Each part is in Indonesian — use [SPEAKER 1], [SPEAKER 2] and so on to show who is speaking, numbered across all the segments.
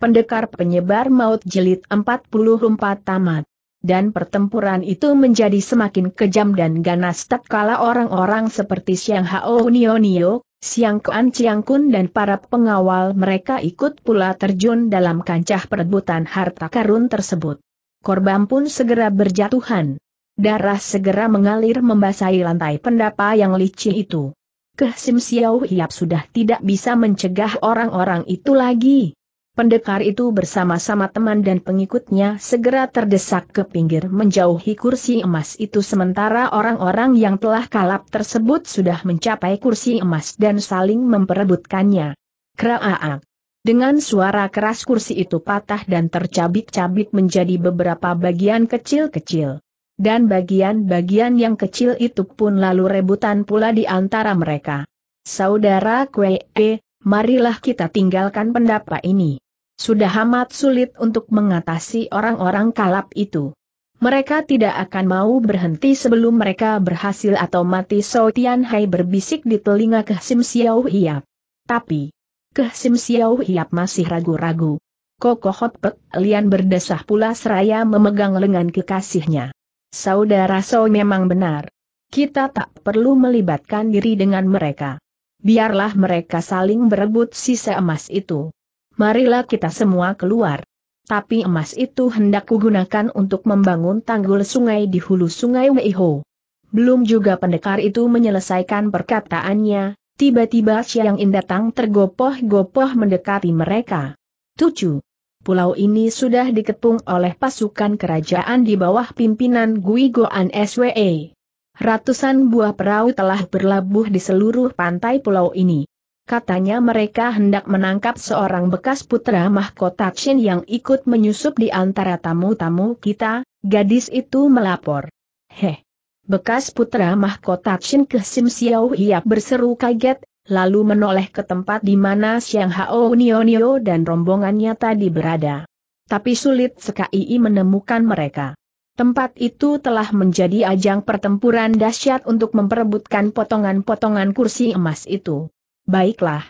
[SPEAKER 1] Pendekar Penyebar Maut Jelit 44 tamat. Dan pertempuran itu menjadi semakin kejam dan ganas tatkala orang-orang seperti Siang Hao Nio, Siang Kuan Chiang Kun dan para pengawal mereka ikut pula terjun dalam kancah perebutan harta karun tersebut. Korban pun segera berjatuhan. Darah segera mengalir membasahi lantai pendapa yang licin itu. Keh Sim Xiao Hiap sudah tidak bisa mencegah orang-orang itu lagi Pendekar itu bersama-sama teman dan pengikutnya segera terdesak ke pinggir menjauhi kursi emas itu sementara orang-orang yang telah kalap tersebut sudah mencapai kursi emas dan saling memperebutkannya. Kraaak. Dengan suara keras kursi itu patah dan tercabik-cabik menjadi beberapa bagian kecil-kecil. Dan bagian-bagian yang kecil itu pun lalu rebutan pula di antara mereka. Saudara Kwee, marilah kita tinggalkan pendapat ini. Sudah amat sulit untuk mengatasi orang-orang kalap itu. Mereka tidak akan mau berhenti sebelum mereka berhasil atau mati So Tian Hai berbisik di telinga ke Sim Xiao Hiap. Tapi, ke Sim Xiao Hiap masih ragu-ragu. Koko Hot Lian berdesah pula seraya memegang lengan kekasihnya. Saudara So memang benar. Kita tak perlu melibatkan diri dengan mereka. Biarlah mereka saling berebut sisa emas itu marilah kita semua keluar. Tapi emas itu hendak kugunakan untuk membangun tanggul sungai di hulu sungai Weiho. Belum juga pendekar itu menyelesaikan perkataannya, tiba-tiba Siang In datang tergopoh-gopoh mendekati mereka. Tucu. Pulau ini sudah diketung oleh pasukan kerajaan di bawah pimpinan Gui SWE. Ratusan buah perahu telah berlabuh di seluruh pantai pulau ini. Katanya mereka hendak menangkap seorang bekas putra mahkota Chin yang ikut menyusup di antara tamu-tamu kita, gadis itu melapor. Heh! Bekas putra mahkota Chin ke Sim Xiao Hiap berseru kaget, lalu menoleh ke tempat di mana Xiang Hao Nio dan rombongannya tadi berada. Tapi sulit sekali menemukan mereka. Tempat itu telah menjadi ajang pertempuran dahsyat untuk memperebutkan potongan-potongan kursi emas itu. Baiklah.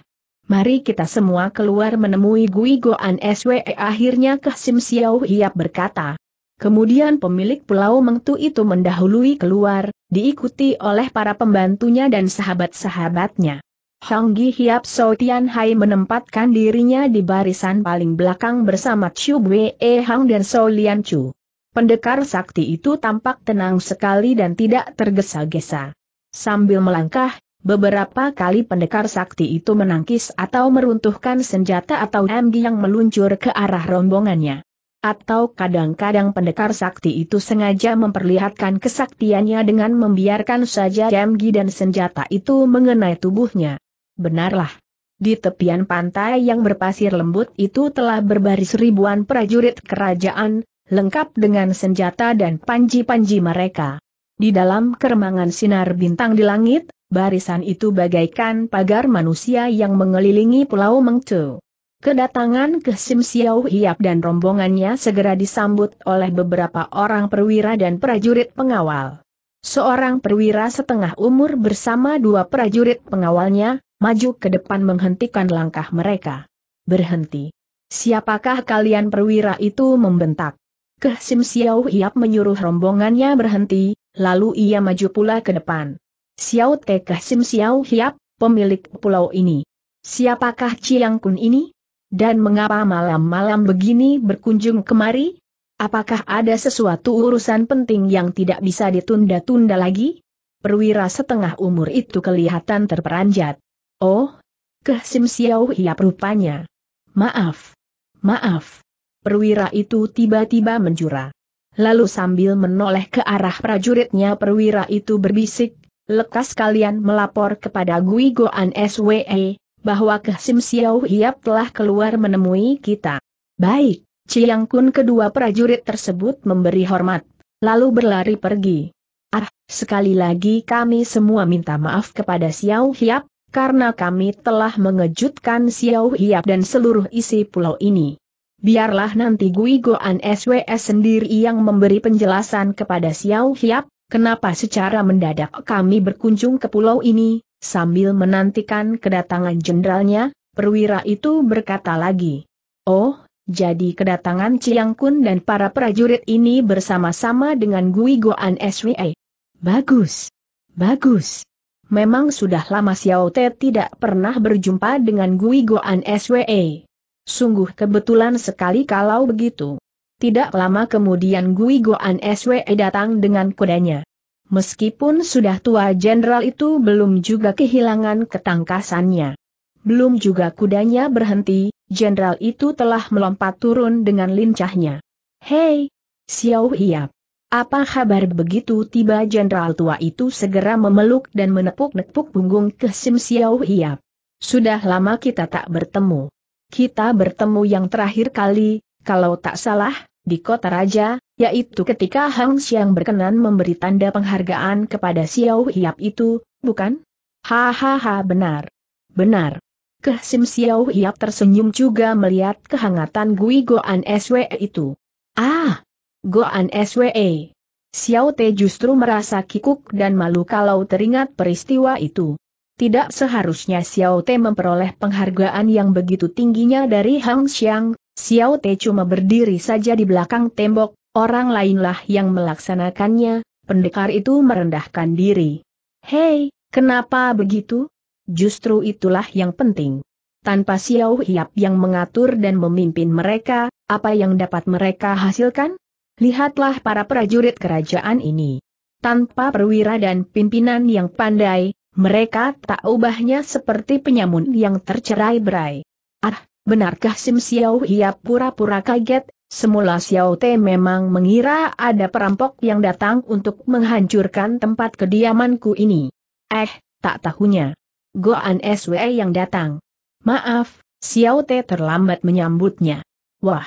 [SPEAKER 1] Mari kita semua keluar menemui Gui Goan SWE akhirnya Kasim Xiao Hiap berkata. Kemudian pemilik pulau Mengtu itu mendahului keluar, diikuti oleh para pembantunya dan sahabat-sahabatnya. Gi Hiap So Tian Hai menempatkan dirinya di barisan paling belakang bersama Chu Wei e Hang dan So Lian Chu. Pendekar sakti itu tampak tenang sekali dan tidak tergesa-gesa. Sambil melangkah, Beberapa kali pendekar sakti itu menangkis atau meruntuhkan senjata atau MG yang meluncur ke arah rombongannya. Atau kadang-kadang pendekar sakti itu sengaja memperlihatkan kesaktiannya dengan membiarkan saja MG dan senjata itu mengenai tubuhnya. Benarlah. Di tepian pantai yang berpasir lembut itu telah berbaris ribuan prajurit kerajaan, lengkap dengan senjata dan panji-panji mereka. Di dalam keremangan sinar bintang di langit, barisan itu bagaikan pagar manusia yang mengelilingi Pulau Mengcu. Kedatangan ke Sim Xiao Hiap dan rombongannya segera disambut oleh beberapa orang perwira dan prajurit pengawal. Seorang perwira setengah umur bersama dua prajurit pengawalnya, maju ke depan menghentikan langkah mereka. Berhenti. Siapakah kalian perwira itu membentak? Ke Sim Xiao Hiap menyuruh rombongannya berhenti, lalu ia maju pula ke depan. Xiao Tekah Sim Xiao Hiap, pemilik pulau ini. Siapakah Chiang Kun ini? Dan mengapa malam-malam begini berkunjung kemari? Apakah ada sesuatu urusan penting yang tidak bisa ditunda-tunda lagi? Perwira setengah umur itu kelihatan terperanjat. Oh, Keh Sim Xiao Hiap rupanya. Maaf. Maaf. Perwira itu tiba-tiba menjurah. Lalu sambil menoleh ke arah prajuritnya perwira itu berbisik, lekas kalian melapor kepada Gui Goan SWE, bahwa ke Sim Xiao Hiap telah keluar menemui kita. Baik, Ciang Kun kedua prajurit tersebut memberi hormat, lalu berlari pergi. Ah, sekali lagi kami semua minta maaf kepada Xiao Hiap, karena kami telah mengejutkan Xiao Hiap dan seluruh isi pulau ini biarlah nanti Gui Goan SWS sendiri yang memberi penjelasan kepada Xiao Hiap, kenapa secara mendadak kami berkunjung ke pulau ini, sambil menantikan kedatangan jenderalnya, perwira itu berkata lagi. Oh, jadi kedatangan Chiang Kun dan para prajurit ini bersama-sama dengan Gui Goan SWE. Bagus. Bagus. Memang sudah lama Xiao Te tidak pernah berjumpa dengan Gui Goan SWE. Sungguh kebetulan sekali kalau begitu. Tidak lama kemudian Gui Goan SWE datang dengan kudanya. Meskipun sudah tua jenderal itu belum juga kehilangan ketangkasannya. Belum juga kudanya berhenti, jenderal itu telah melompat turun dengan lincahnya. Hei! Xiao Hiap! Apa kabar begitu tiba jenderal tua itu segera memeluk dan menepuk-nepuk punggung ke Sim Xiao Hiap. Sudah lama kita tak bertemu. Kita bertemu yang terakhir kali, kalau tak salah, di kota raja, yaitu ketika Hang Xiang berkenan memberi tanda penghargaan kepada Xiao Hiap itu, bukan? Hahaha benar. Benar. Keh Sim Xiao Hiap tersenyum juga melihat kehangatan Gui Goan SWE itu. Ah! Goan SWE! Xiao Te justru merasa kikuk dan malu kalau teringat peristiwa itu tidak seharusnya Xiao Te memperoleh penghargaan yang begitu tingginya dari Hang Xiang, Xiao Te cuma berdiri saja di belakang tembok, orang lainlah yang melaksanakannya, pendekar itu merendahkan diri. Hei, kenapa begitu? Justru itulah yang penting. Tanpa Xiao Hiap yang mengatur dan memimpin mereka, apa yang dapat mereka hasilkan? Lihatlah para prajurit kerajaan ini. Tanpa perwira dan pimpinan yang pandai, mereka tak ubahnya seperti penyamun yang tercerai-berai. Ah, benarkah Sim Xiao ia pura-pura kaget Semula Xiao Te memang mengira ada perampok yang datang untuk menghancurkan tempat kediamanku ini. Eh, tak tahunya. Goan SW yang datang. Maaf, Xiao Te terlambat menyambutnya. Wah.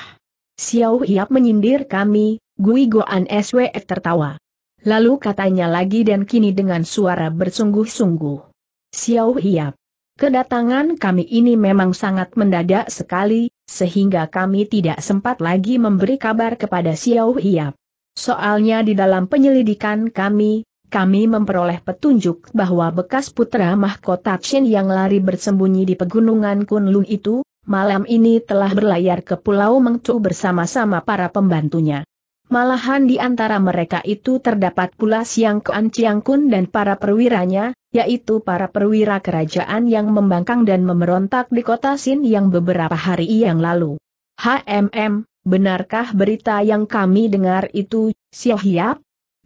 [SPEAKER 1] Xiao Hiap menyindir kami, Gui Goan SW tertawa. Lalu katanya lagi dan kini dengan suara bersungguh-sungguh. Xiao Hiap. Kedatangan kami ini memang sangat mendadak sekali, sehingga kami tidak sempat lagi memberi kabar kepada Xiao Hiap. Soalnya di dalam penyelidikan kami, kami memperoleh petunjuk bahwa bekas putra mahkota Chen yang lari bersembunyi di pegunungan Kunlun itu, malam ini telah berlayar ke Pulau Mengcu bersama-sama para pembantunya. Malahan di antara mereka itu terdapat pula Siang Kuan Chiang Kun dan para perwiranya, yaitu para perwira kerajaan yang membangkang dan memberontak di kota Sin yang beberapa hari yang lalu. HMM, benarkah berita yang kami dengar itu, Xiao Hiap?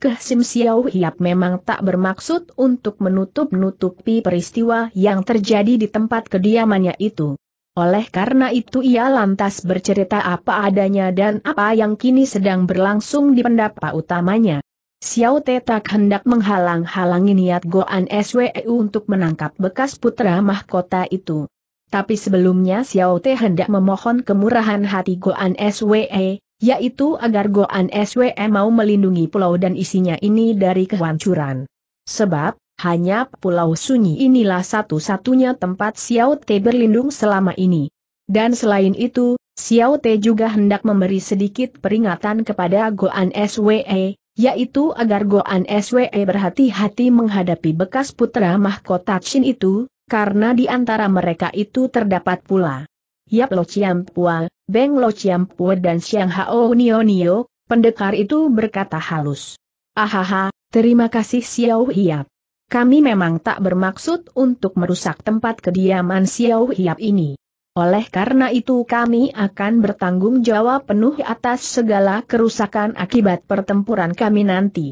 [SPEAKER 1] Keh Sim Xiao Hiap memang tak bermaksud untuk menutup-nutupi peristiwa yang terjadi di tempat kediamannya itu. Oleh karena itu ia lantas bercerita apa adanya dan apa yang kini sedang berlangsung di pendapa utamanya. Xiao Te tak hendak menghalang-halangi niat Goan SWE untuk menangkap bekas putra mahkota itu. Tapi sebelumnya Xiao Te hendak memohon kemurahan hati Goan SWE, yaitu agar Goan SWE mau melindungi pulau dan isinya ini dari kehancuran. Sebab, hanya pulau sunyi inilah satu-satunya tempat Xiao Te berlindung selama ini. Dan selain itu, Xiao Te juga hendak memberi sedikit peringatan kepada Goan SWE, yaitu agar Goan SWE berhati-hati menghadapi bekas putra mahkota Chin itu, karena di antara mereka itu terdapat pula Yap Lo Chiam Pua, Beng Lo Chiam Pua dan Xiang Hao Nio Nio, pendekar itu berkata halus. Ahaha, terima kasih Xiao Hiap kami memang tak bermaksud untuk merusak tempat kediaman Xiao Hiap ini. Oleh karena itu kami akan bertanggung jawab penuh atas segala kerusakan akibat pertempuran kami nanti.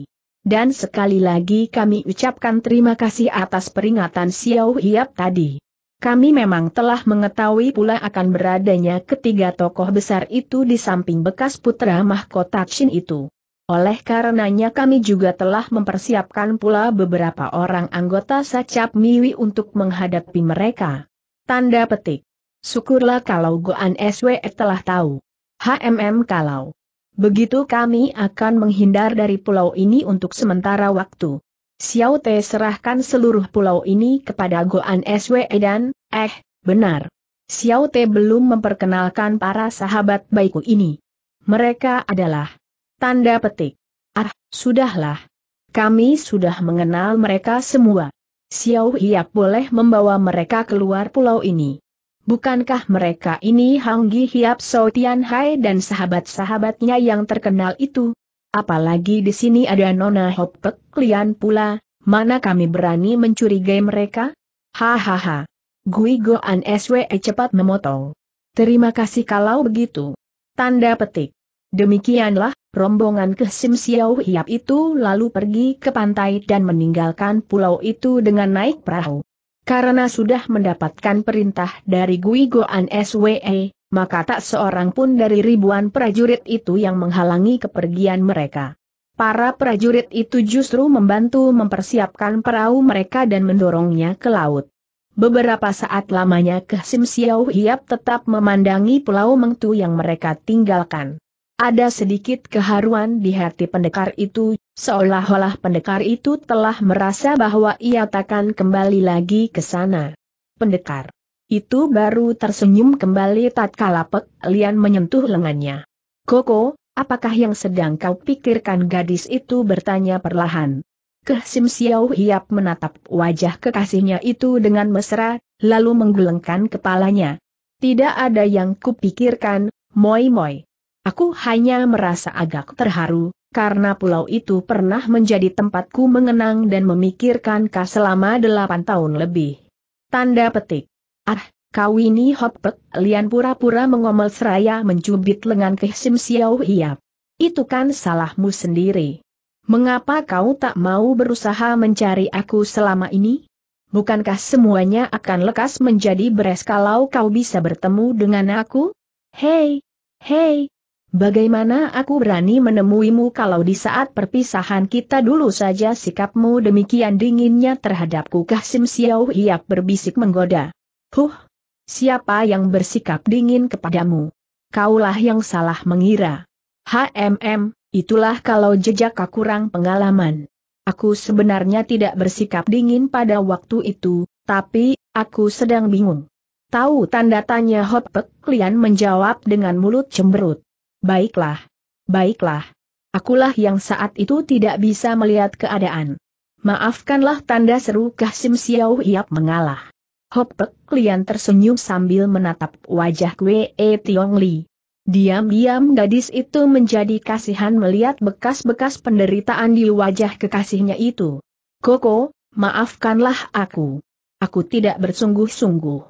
[SPEAKER 1] Dan sekali lagi kami ucapkan terima kasih atas peringatan Xiao Hiap tadi. Kami memang telah mengetahui pula akan beradanya ketiga tokoh besar itu di samping bekas putra mahkota Qin itu. Oleh karenanya kami juga telah mempersiapkan pula beberapa orang anggota Sacap Miwi untuk menghadapi mereka. Tanda petik. Syukurlah kalau Goan SW telah tahu. HMM kalau. Begitu kami akan menghindar dari pulau ini untuk sementara waktu. Xiao Te serahkan seluruh pulau ini kepada Goan SW dan, eh, benar. Xiao Te belum memperkenalkan para sahabat baikku ini. Mereka adalah Tanda petik. Ah, sudahlah. Kami sudah mengenal mereka semua. Xiao Hiap boleh membawa mereka keluar pulau ini. Bukankah mereka ini Hanggi Hiap So Tian Hai dan sahabat-sahabatnya yang terkenal itu? Apalagi di sini ada Nona Hop Lian pula, mana kami berani mencurigai mereka? Hahaha. Gui Goan SWE cepat memotong. Terima kasih kalau begitu. Tanda petik. Demikianlah rombongan ke Sim Siau Hiap itu lalu pergi ke pantai dan meninggalkan pulau itu dengan naik perahu. Karena sudah mendapatkan perintah dari Gui Goan SWE, maka tak seorang pun dari ribuan prajurit itu yang menghalangi kepergian mereka. Para prajurit itu justru membantu mempersiapkan perahu mereka dan mendorongnya ke laut. Beberapa saat lamanya Kesim Siau Hiap tetap memandangi pulau Mengtu yang mereka tinggalkan. Ada sedikit keharuan di hati pendekar itu, seolah-olah pendekar itu telah merasa bahwa ia takkan kembali lagi ke sana. Pendekar itu baru tersenyum kembali tatkala Pek Lian menyentuh lengannya. Koko, apakah yang sedang kau pikirkan gadis itu bertanya perlahan. Keh Sim Xiao Hiap menatap wajah kekasihnya itu dengan mesra, lalu menggelengkan kepalanya. Tidak ada yang kupikirkan, Moi Moi. Aku hanya merasa agak terharu, karena pulau itu pernah menjadi tempatku mengenang dan memikirkan kau selama delapan tahun lebih. Tanda petik. Ah, kau ini hotpek, lian pura-pura mengomel seraya mencubit lengan ke Sim Xiao Hiap. Itu kan salahmu sendiri. Mengapa kau tak mau berusaha mencari aku selama ini? Bukankah semuanya akan lekas menjadi beres kalau kau bisa bertemu dengan aku? Hei! Hei! Bagaimana aku berani menemuimu kalau di saat perpisahan kita dulu saja sikapmu demikian dinginnya terhadapku Kasim Xiao Hiap berbisik menggoda. Huh! Siapa yang bersikap dingin kepadamu? Kaulah yang salah mengira. HMM, itulah kalau jejak aku kurang pengalaman. Aku sebenarnya tidak bersikap dingin pada waktu itu, tapi, aku sedang bingung. Tahu tanda tanya Hopek Lian menjawab dengan mulut cemberut baiklah. Baiklah. Akulah yang saat itu tidak bisa melihat keadaan. Maafkanlah tanda seru Kasim Xiao Hiap mengalah. Hop Pek Lian tersenyum sambil menatap wajah Kwe E Tiong Li. Diam-diam gadis itu menjadi kasihan melihat bekas-bekas penderitaan di wajah kekasihnya itu. Koko, maafkanlah aku. Aku tidak bersungguh-sungguh.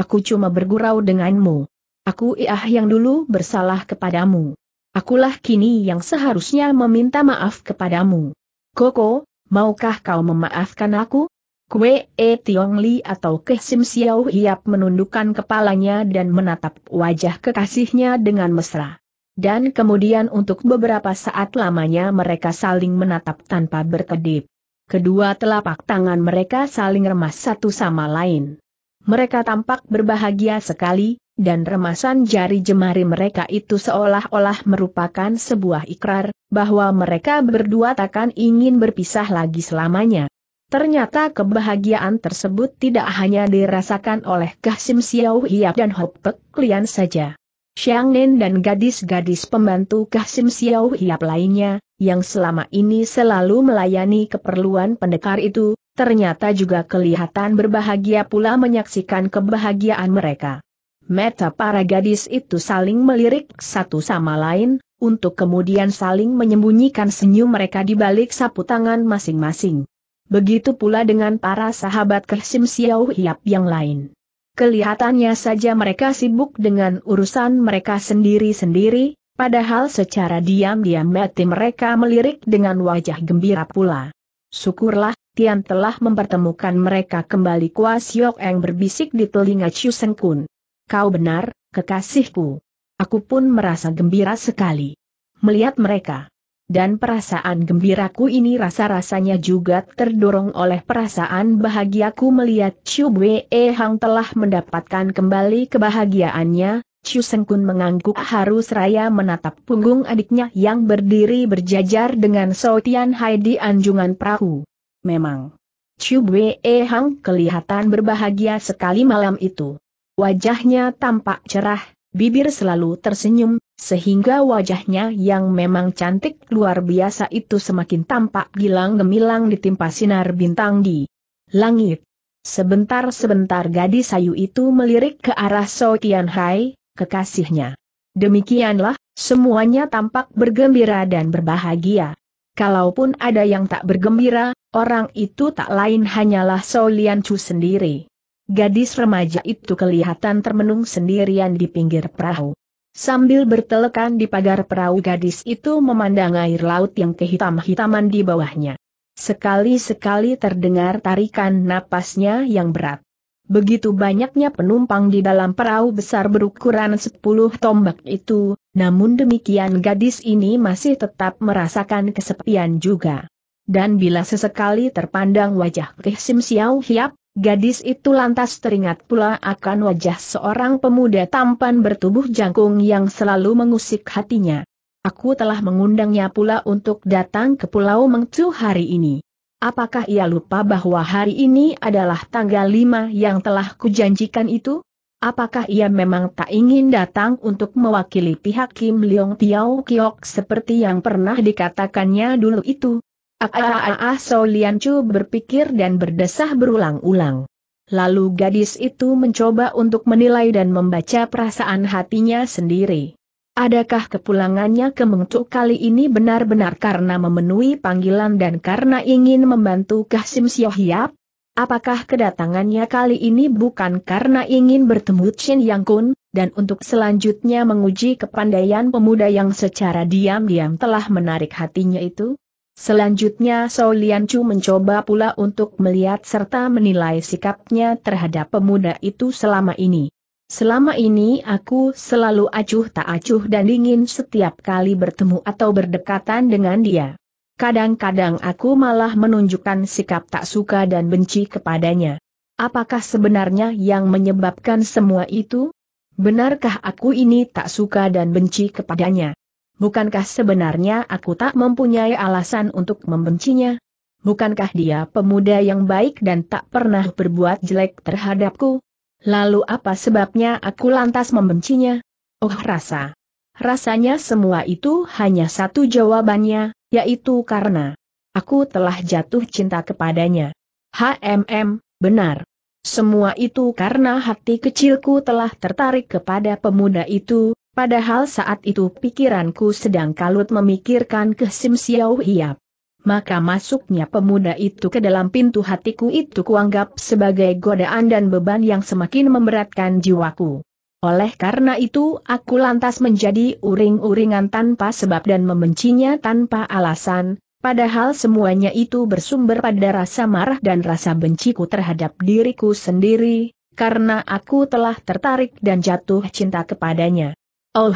[SPEAKER 1] Aku cuma bergurau denganmu. Aku iah yang dulu bersalah kepadamu. Akulah kini yang seharusnya meminta maaf kepadamu. Koko, maukah kau memaafkan aku? Kue E Tiong Li atau Ke Sim Xiao Hiap menundukkan kepalanya dan menatap wajah kekasihnya dengan mesra. Dan kemudian untuk beberapa saat lamanya mereka saling menatap tanpa berkedip. Kedua telapak tangan mereka saling remas satu sama lain. Mereka tampak berbahagia sekali, dan remasan jari jemari mereka itu seolah-olah merupakan sebuah ikrar, bahwa mereka berdua takkan ingin berpisah lagi selamanya. Ternyata kebahagiaan tersebut tidak hanya dirasakan oleh Kasim Xiao Hiap dan Hop Pek Lian saja. Xiang Nen dan gadis-gadis pembantu Kasim Xiao Hiap lainnya, yang selama ini selalu melayani keperluan pendekar itu, ternyata juga kelihatan berbahagia pula menyaksikan kebahagiaan mereka. Meta para gadis itu saling melirik satu sama lain, untuk kemudian saling menyembunyikan senyum mereka di balik sapu tangan masing-masing. Begitu pula dengan para sahabat Kersim Xiao Hiap yang lain. Kelihatannya saja mereka sibuk dengan urusan mereka sendiri-sendiri, padahal secara diam-diam mati mereka melirik dengan wajah gembira pula. Syukurlah, Tian telah mempertemukan mereka kembali Kwa Siok Eng berbisik di telinga Chu Seng Kun. Kau benar, kekasihku. Aku pun merasa gembira sekali. Melihat mereka. Dan perasaan gembiraku ini rasa-rasanya juga terdorong oleh perasaan bahagiaku melihat Chu Wei Hang telah mendapatkan kembali kebahagiaannya, Chu Sengkun mengangguk harus raya menatap punggung adiknya yang berdiri berjajar dengan Sotian Hai di anjungan perahu. Memang, Chu Wei Hang kelihatan berbahagia sekali malam itu. Wajahnya tampak cerah, bibir selalu tersenyum, sehingga wajahnya yang memang cantik luar biasa itu semakin tampak gilang gemilang ditimpa sinar bintang di langit. Sebentar-sebentar gadis sayu itu melirik ke arah So Tianhai, kekasihnya. Demikianlah, semuanya tampak bergembira dan berbahagia. Kalaupun ada yang tak bergembira, orang itu tak lain hanyalah Lian Chu sendiri. Gadis remaja itu kelihatan termenung sendirian di pinggir perahu. Sambil bertelekan di pagar perahu gadis itu memandang air laut yang kehitam-hitaman di bawahnya. Sekali-sekali terdengar tarikan napasnya yang berat. Begitu banyaknya penumpang di dalam perahu besar berukuran 10 tombak itu, namun demikian gadis ini masih tetap merasakan kesepian juga. Dan bila sesekali terpandang wajah Keh Sim Xiao Hiap, Gadis itu lantas teringat pula akan wajah seorang pemuda tampan bertubuh jangkung yang selalu mengusik hatinya. Aku telah mengundangnya pula untuk datang ke Pulau Mengcu hari ini. Apakah ia lupa bahwa hari ini adalah tanggal 5 yang telah kujanjikan itu? Apakah ia memang tak ingin datang untuk mewakili pihak Kim Leong Tiao Kiok seperti yang pernah dikatakannya dulu itu? Ah, ah, ah, So Lian Chu berpikir dan berdesah berulang-ulang. Lalu gadis itu mencoba untuk menilai dan membaca perasaan hatinya sendiri. Adakah kepulangannya ke Mengcuk kali ini benar-benar karena memenuhi panggilan dan karena ingin membantu Kasim Siohiap? Apakah kedatangannya kali ini bukan karena ingin bertemu Chin Yang Kun, dan untuk selanjutnya menguji kepandaian pemuda yang secara diam-diam telah menarik hatinya itu? Selanjutnya Sao Chu mencoba pula untuk melihat serta menilai sikapnya terhadap pemuda itu selama ini. Selama ini aku selalu acuh tak acuh dan dingin setiap kali bertemu atau berdekatan dengan dia. Kadang-kadang aku malah menunjukkan sikap tak suka dan benci kepadanya. Apakah sebenarnya yang menyebabkan semua itu? Benarkah aku ini tak suka dan benci kepadanya? Bukankah sebenarnya aku tak mempunyai alasan untuk membencinya? Bukankah dia pemuda yang baik dan tak pernah berbuat jelek terhadapku? Lalu apa sebabnya aku lantas membencinya? Oh rasa. Rasanya semua itu hanya satu jawabannya, yaitu karena aku telah jatuh cinta kepadanya. HMM, benar. Semua itu karena hati kecilku telah tertarik kepada pemuda itu, Padahal saat itu pikiranku sedang kalut memikirkan ke Sim Xiao Hiap. Maka masuknya pemuda itu ke dalam pintu hatiku itu kuanggap sebagai godaan dan beban yang semakin memberatkan jiwaku. Oleh karena itu aku lantas menjadi uring-uringan tanpa sebab dan membencinya tanpa alasan, padahal semuanya itu bersumber pada rasa marah dan rasa benciku terhadap diriku sendiri, karena aku telah tertarik dan jatuh cinta kepadanya. Oh,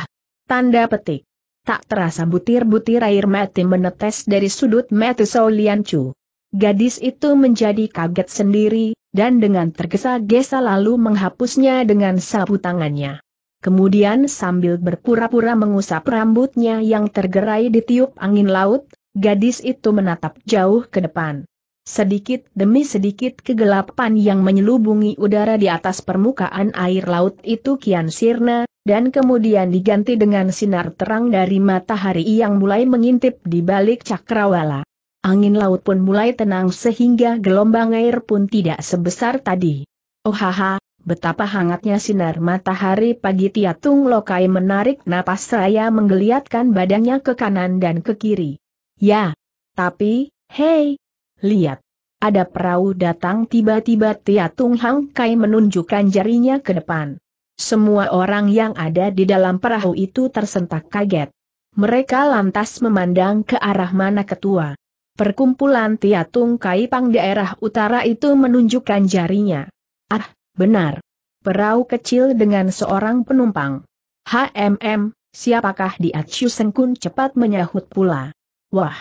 [SPEAKER 1] tanda petik. Tak terasa butir-butir air mati menetes dari sudut mata Solian Chu. Gadis itu menjadi kaget sendiri, dan dengan tergesa-gesa lalu menghapusnya dengan sapu tangannya. Kemudian sambil berpura-pura mengusap rambutnya yang tergerai ditiup angin laut, gadis itu menatap jauh ke depan. Sedikit demi sedikit kegelapan yang menyelubungi udara di atas permukaan air laut itu kian sirna, dan kemudian diganti dengan sinar terang dari matahari yang mulai mengintip di balik cakrawala. Angin laut pun mulai tenang sehingga gelombang air pun tidak sebesar tadi. Oh haha, betapa hangatnya sinar matahari pagi Tiatung Lokai menarik napas saya menggeliatkan badannya ke kanan dan ke kiri. Ya, tapi, hei, lihat. Ada perahu datang tiba-tiba Tiatung Hang Kai menunjukkan jarinya ke depan semua orang yang ada di dalam perahu itu tersentak kaget. Mereka lantas memandang ke arah mana ketua. Perkumpulan Tiatung Kaipang daerah utara itu menunjukkan jarinya. Ah, benar. Perahu kecil dengan seorang penumpang. HMM, siapakah di Atsyu Sengkun cepat menyahut pula. Wah,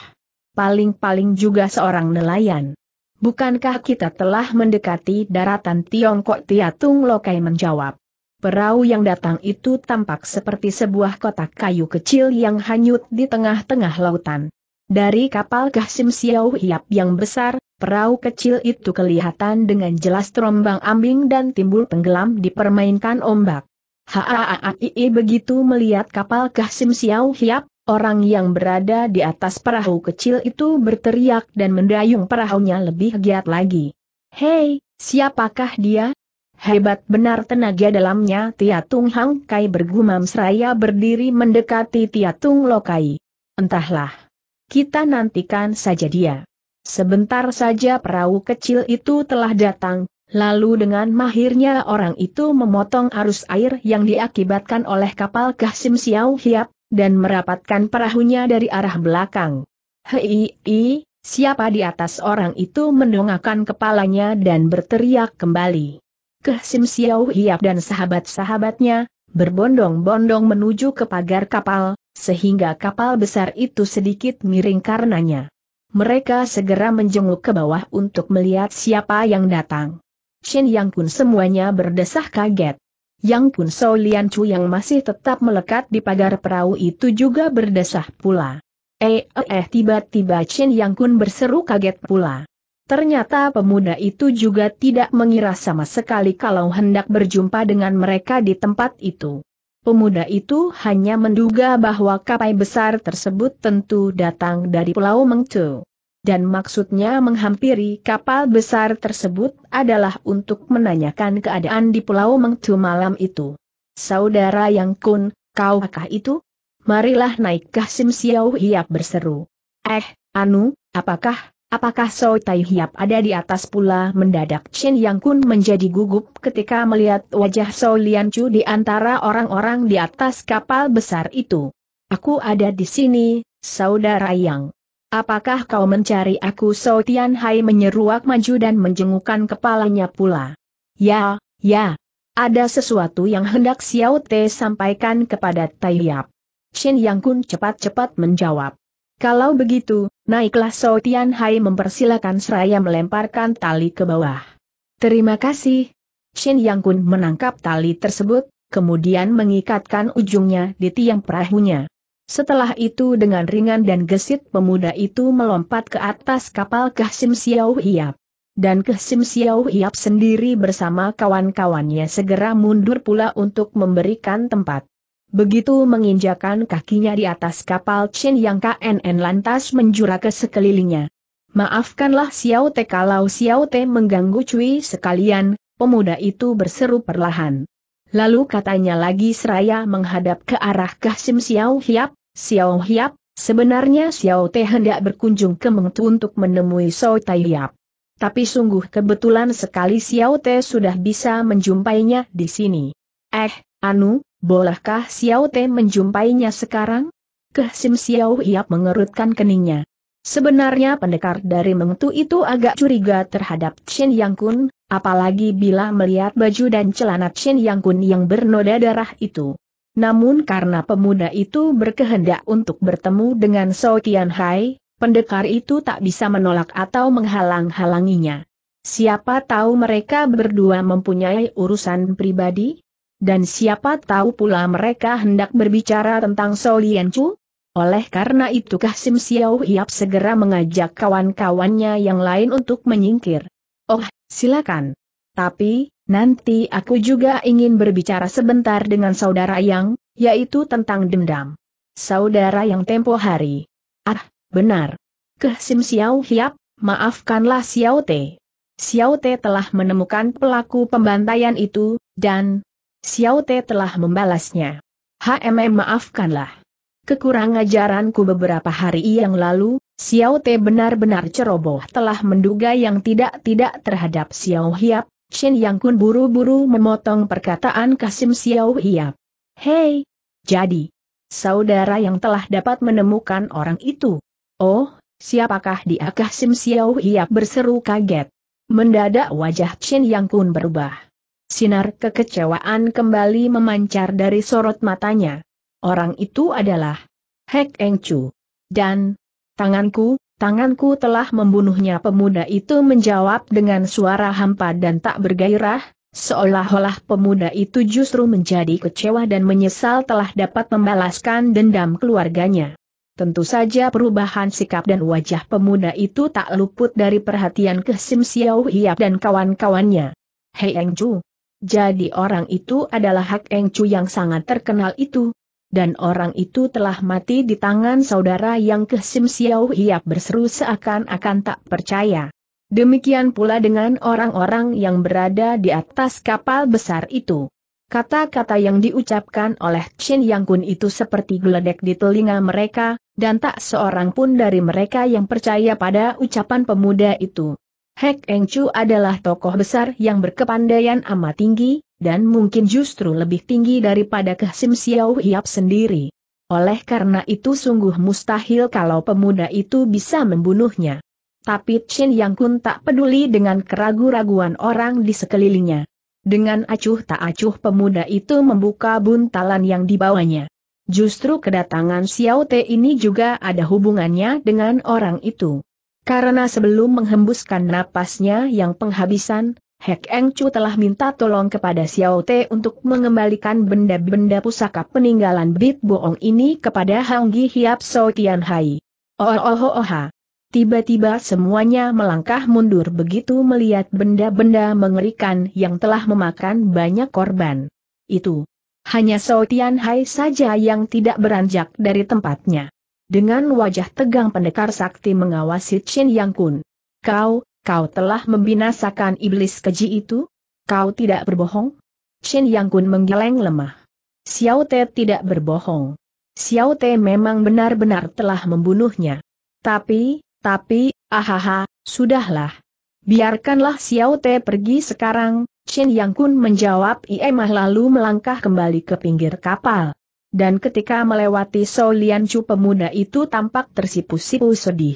[SPEAKER 1] paling-paling juga seorang nelayan. Bukankah kita telah mendekati daratan Tiongkok Tiatung Lokai menjawab. Perahu yang datang itu tampak seperti sebuah kotak kayu kecil yang hanyut di tengah-tengah lautan. Dari kapal Kahsim Xiao Hiap yang besar, perahu kecil itu kelihatan dengan jelas terombang ambing dan timbul tenggelam dipermainkan ombak. Haaai begitu melihat kapal Kahsim Xiao Hiap, orang yang berada di atas perahu kecil itu berteriak dan mendayung perahunya lebih giat lagi. Hei, siapakah dia? Hebat benar tenaga dalamnya Tia Tung Hang Kai bergumam seraya berdiri mendekati Tia Tung Lokai. Entahlah. Kita nantikan saja dia. Sebentar saja perahu kecil itu telah datang, lalu dengan mahirnya orang itu memotong arus air yang diakibatkan oleh kapal Kahsim Xiao Hiap, dan merapatkan perahunya dari arah belakang. Hei, siapa di atas orang itu mendongakkan kepalanya dan berteriak kembali ke Sim Xiao Hiap dan sahabat-sahabatnya, berbondong-bondong menuju ke pagar kapal, sehingga kapal besar itu sedikit miring karenanya. Mereka segera menjenguk ke bawah untuk melihat siapa yang datang. Chen Yang Kun semuanya berdesah kaget. Yang Kun Shou Lian Chu yang masih tetap melekat di pagar perahu itu juga berdesah pula. Eh eh, eh tiba-tiba Chen Yang Kun berseru kaget pula. Ternyata pemuda itu juga tidak mengira sama sekali kalau hendak berjumpa dengan mereka di tempat itu. Pemuda itu hanya menduga bahwa kapai besar tersebut tentu datang dari Pulau Mengtu. Dan maksudnya menghampiri kapal besar tersebut adalah untuk menanyakan keadaan di Pulau Mengtu malam itu. Saudara yang kun, kau akah itu? Marilah naik Sim Siau Hiap berseru. Eh, Anu, apakah Apakah Soi Tai Hiap ada di atas pula mendadak Chin Yang Kun menjadi gugup ketika melihat wajah Soi Lian Chu di antara orang-orang di atas kapal besar itu. Aku ada di sini, saudara Yang. Apakah kau mencari aku Soi Tian Hai menyeruak maju dan menjengukkan kepalanya pula. Ya, ya. Ada sesuatu yang hendak Xiao Te sampaikan kepada Tai Hiap. Chin Yang Kun cepat-cepat menjawab. Kalau begitu, naiklah So Tian Hai mempersilahkan seraya melemparkan tali ke bawah. Terima kasih. Shin Yang Kun menangkap tali tersebut, kemudian mengikatkan ujungnya di tiang perahunya. Setelah itu dengan ringan dan gesit pemuda itu melompat ke atas kapal Kehsim Xiao Hiap. Dan Kehsim Xiao Hiap sendiri bersama kawan-kawannya segera mundur pula untuk memberikan tempat. Begitu menginjakan kakinya di atas kapal Chen yang KNN lantas menjura ke sekelilingnya. Maafkanlah Xiao Te kalau Xiao Te mengganggu Cui sekalian, pemuda itu berseru perlahan. Lalu katanya lagi seraya menghadap ke arah Kahsim Xiao Hiap, Xiao Hiap, sebenarnya Xiao Te hendak berkunjung ke Mengtu untuk menemui Xiao Tai Hiap. Tapi sungguh kebetulan sekali Xiao Te sudah bisa menjumpainya di sini. Eh, Anu, Bolehkah Xiao Te menjumpainya sekarang? Keh Xiao Hiap mengerutkan keningnya. Sebenarnya pendekar dari Mengtu itu agak curiga terhadap Chen Yang Kun, apalagi bila melihat baju dan celana Chen Yang Kun yang bernoda darah itu. Namun karena pemuda itu berkehendak untuk bertemu dengan Sao Tian Hai, pendekar itu tak bisa menolak atau menghalang-halanginya. Siapa tahu mereka berdua mempunyai urusan pribadi? Dan siapa tahu pula mereka hendak berbicara tentang Solian Chu? Oleh karena itu, Sim Xiao Hiap segera mengajak kawan-kawannya yang lain untuk menyingkir. Oh, silakan. Tapi, nanti aku juga ingin berbicara sebentar dengan saudara yang, yaitu tentang dendam. Saudara yang tempo hari. Ah, benar. Kasim Sim Xiao Hiap, maafkanlah Xiao Te. Xiao Te telah menemukan pelaku pembantaian itu, dan, Xiao Te telah membalasnya. HMM maafkanlah. Kekurang ajaranku beberapa hari yang lalu, Xiao Te benar-benar ceroboh telah menduga yang tidak-tidak terhadap Xiao Hiap, Chen Yang Kun buru-buru memotong perkataan Kasim Xiao Hiap. Hei! Jadi, saudara yang telah dapat menemukan orang itu. Oh, siapakah dia Kasim Xiao Hiap berseru kaget. Mendadak wajah Chen Yang Kun berubah. Sinar kekecewaan kembali memancar dari sorot matanya. Orang itu adalah Hek Eng Chu. Dan, tanganku, tanganku telah membunuhnya pemuda itu menjawab dengan suara hampa dan tak bergairah, seolah-olah pemuda itu justru menjadi kecewa dan menyesal telah dapat membalaskan dendam keluarganya. Tentu saja perubahan sikap dan wajah pemuda itu tak luput dari perhatian Ke Sim Xiao Hiap dan kawan-kawannya. Hei Eng Chu, jadi orang itu adalah Hak Eng Chu yang sangat terkenal itu. Dan orang itu telah mati di tangan saudara yang ke Sim Xiao Hiap berseru seakan-akan tak percaya. Demikian pula dengan orang-orang yang berada di atas kapal besar itu. Kata-kata yang diucapkan oleh Chin Yang Kun itu seperti geledek di telinga mereka, dan tak seorang pun dari mereka yang percaya pada ucapan pemuda itu. Hek Eng Chu adalah tokoh besar yang berkepandaian amat tinggi, dan mungkin justru lebih tinggi daripada Kehsim Xiao Hiap sendiri. Oleh karena itu sungguh mustahil kalau pemuda itu bisa membunuhnya. Tapi Chin Yang Kun tak peduli dengan keragu-raguan orang di sekelilingnya. Dengan acuh tak acuh pemuda itu membuka buntalan yang dibawanya. Justru kedatangan Xiao Te ini juga ada hubungannya dengan orang itu. Karena sebelum menghembuskan napasnya yang penghabisan, Hek Eng Chu telah minta tolong kepada Xiao Te untuk mengembalikan benda-benda pusaka peninggalan Bit Boong ini kepada Hang Gi Hiap So Tian Hai. Oh oh oh, oh Tiba-tiba semuanya melangkah mundur begitu melihat benda-benda mengerikan yang telah memakan banyak korban. Itu. Hanya So Tian Hai saja yang tidak beranjak dari tempatnya. Dengan wajah tegang pendekar sakti mengawasi Chen Yang Kun. Kau, kau telah membinasakan iblis keji itu? Kau tidak berbohong? Chen Yang Kun menggeleng lemah. Xiao Te tidak berbohong. Xiao Te memang benar-benar telah membunuhnya. Tapi, tapi, ahaha, sudahlah. Biarkanlah Xiao Te pergi sekarang, Chen Yang Kun menjawab Iemah lalu melangkah kembali ke pinggir kapal. Dan ketika melewati So Chu pemuda itu tampak tersipu-sipu sedih.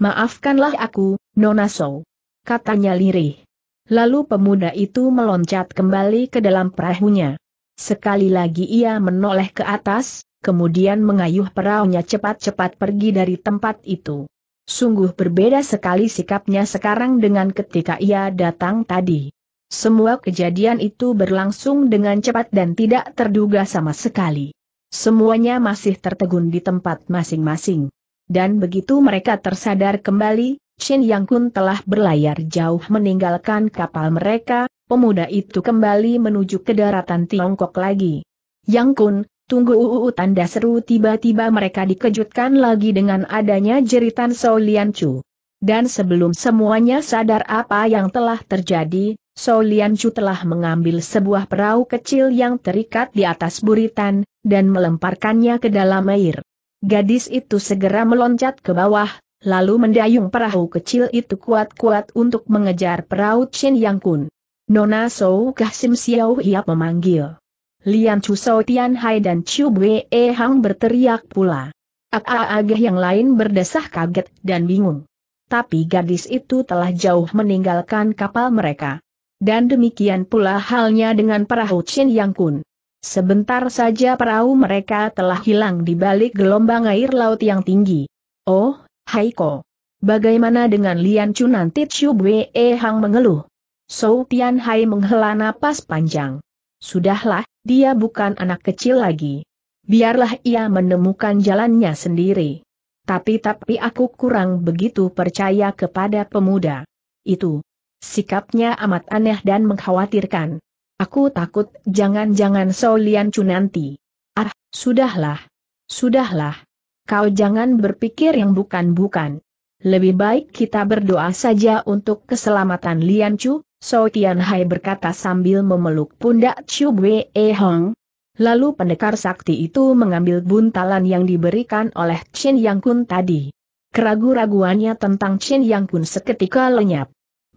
[SPEAKER 1] Maafkanlah aku, Nona So. Katanya lirih. Lalu pemuda itu meloncat kembali ke dalam perahunya. Sekali lagi ia menoleh ke atas, kemudian mengayuh perahunya cepat-cepat pergi dari tempat itu. Sungguh berbeda sekali sikapnya sekarang dengan ketika ia datang tadi. Semua kejadian itu berlangsung dengan cepat dan tidak terduga sama sekali. Semuanya masih tertegun di tempat masing-masing. Dan begitu mereka tersadar kembali, Shin Yang Kun telah berlayar jauh meninggalkan kapal mereka, pemuda itu kembali menuju ke daratan Tiongkok lagi. Yang Kun, tunggu uu tanda seru tiba-tiba mereka dikejutkan lagi dengan adanya jeritan Lian Chu. Dan sebelum semuanya sadar apa yang telah terjadi, So Chu telah mengambil sebuah perahu kecil yang terikat di atas buritan, dan melemparkannya ke dalam air. Gadis itu segera meloncat ke bawah, lalu mendayung perahu kecil itu kuat-kuat untuk mengejar perahu Chen Yang Kun. Nona So Sim Xiao Hiap memanggil. Lian Chu So Tian Hai dan Chu Bwe Hang berteriak pula. ak agah yang lain berdesah kaget dan bingung tapi gadis itu telah jauh meninggalkan kapal mereka. Dan demikian pula halnya dengan perahu Chen Yang Kun. Sebentar saja perahu mereka telah hilang di balik gelombang air laut yang tinggi. Oh, Haiko. Bagaimana dengan Lian nanti Chu Bwe e Hang mengeluh? Sou Tian Hai menghela napas panjang. Sudahlah, dia bukan anak kecil lagi. Biarlah ia menemukan jalannya sendiri. Tapi-tapi aku kurang begitu percaya kepada pemuda. Itu. Sikapnya amat aneh dan mengkhawatirkan. Aku takut jangan-jangan Solian nanti. Ah, sudahlah. Sudahlah. Kau jangan berpikir yang bukan-bukan. Lebih baik kita berdoa saja untuk keselamatan Lian Chu, So Tian Hai berkata sambil memeluk pundak Chu Wei Hong, Lalu pendekar sakti itu mengambil buntalan yang diberikan oleh Chen Yang Kun tadi. Keragu-raguannya tentang Chen Yang Kun seketika lenyap.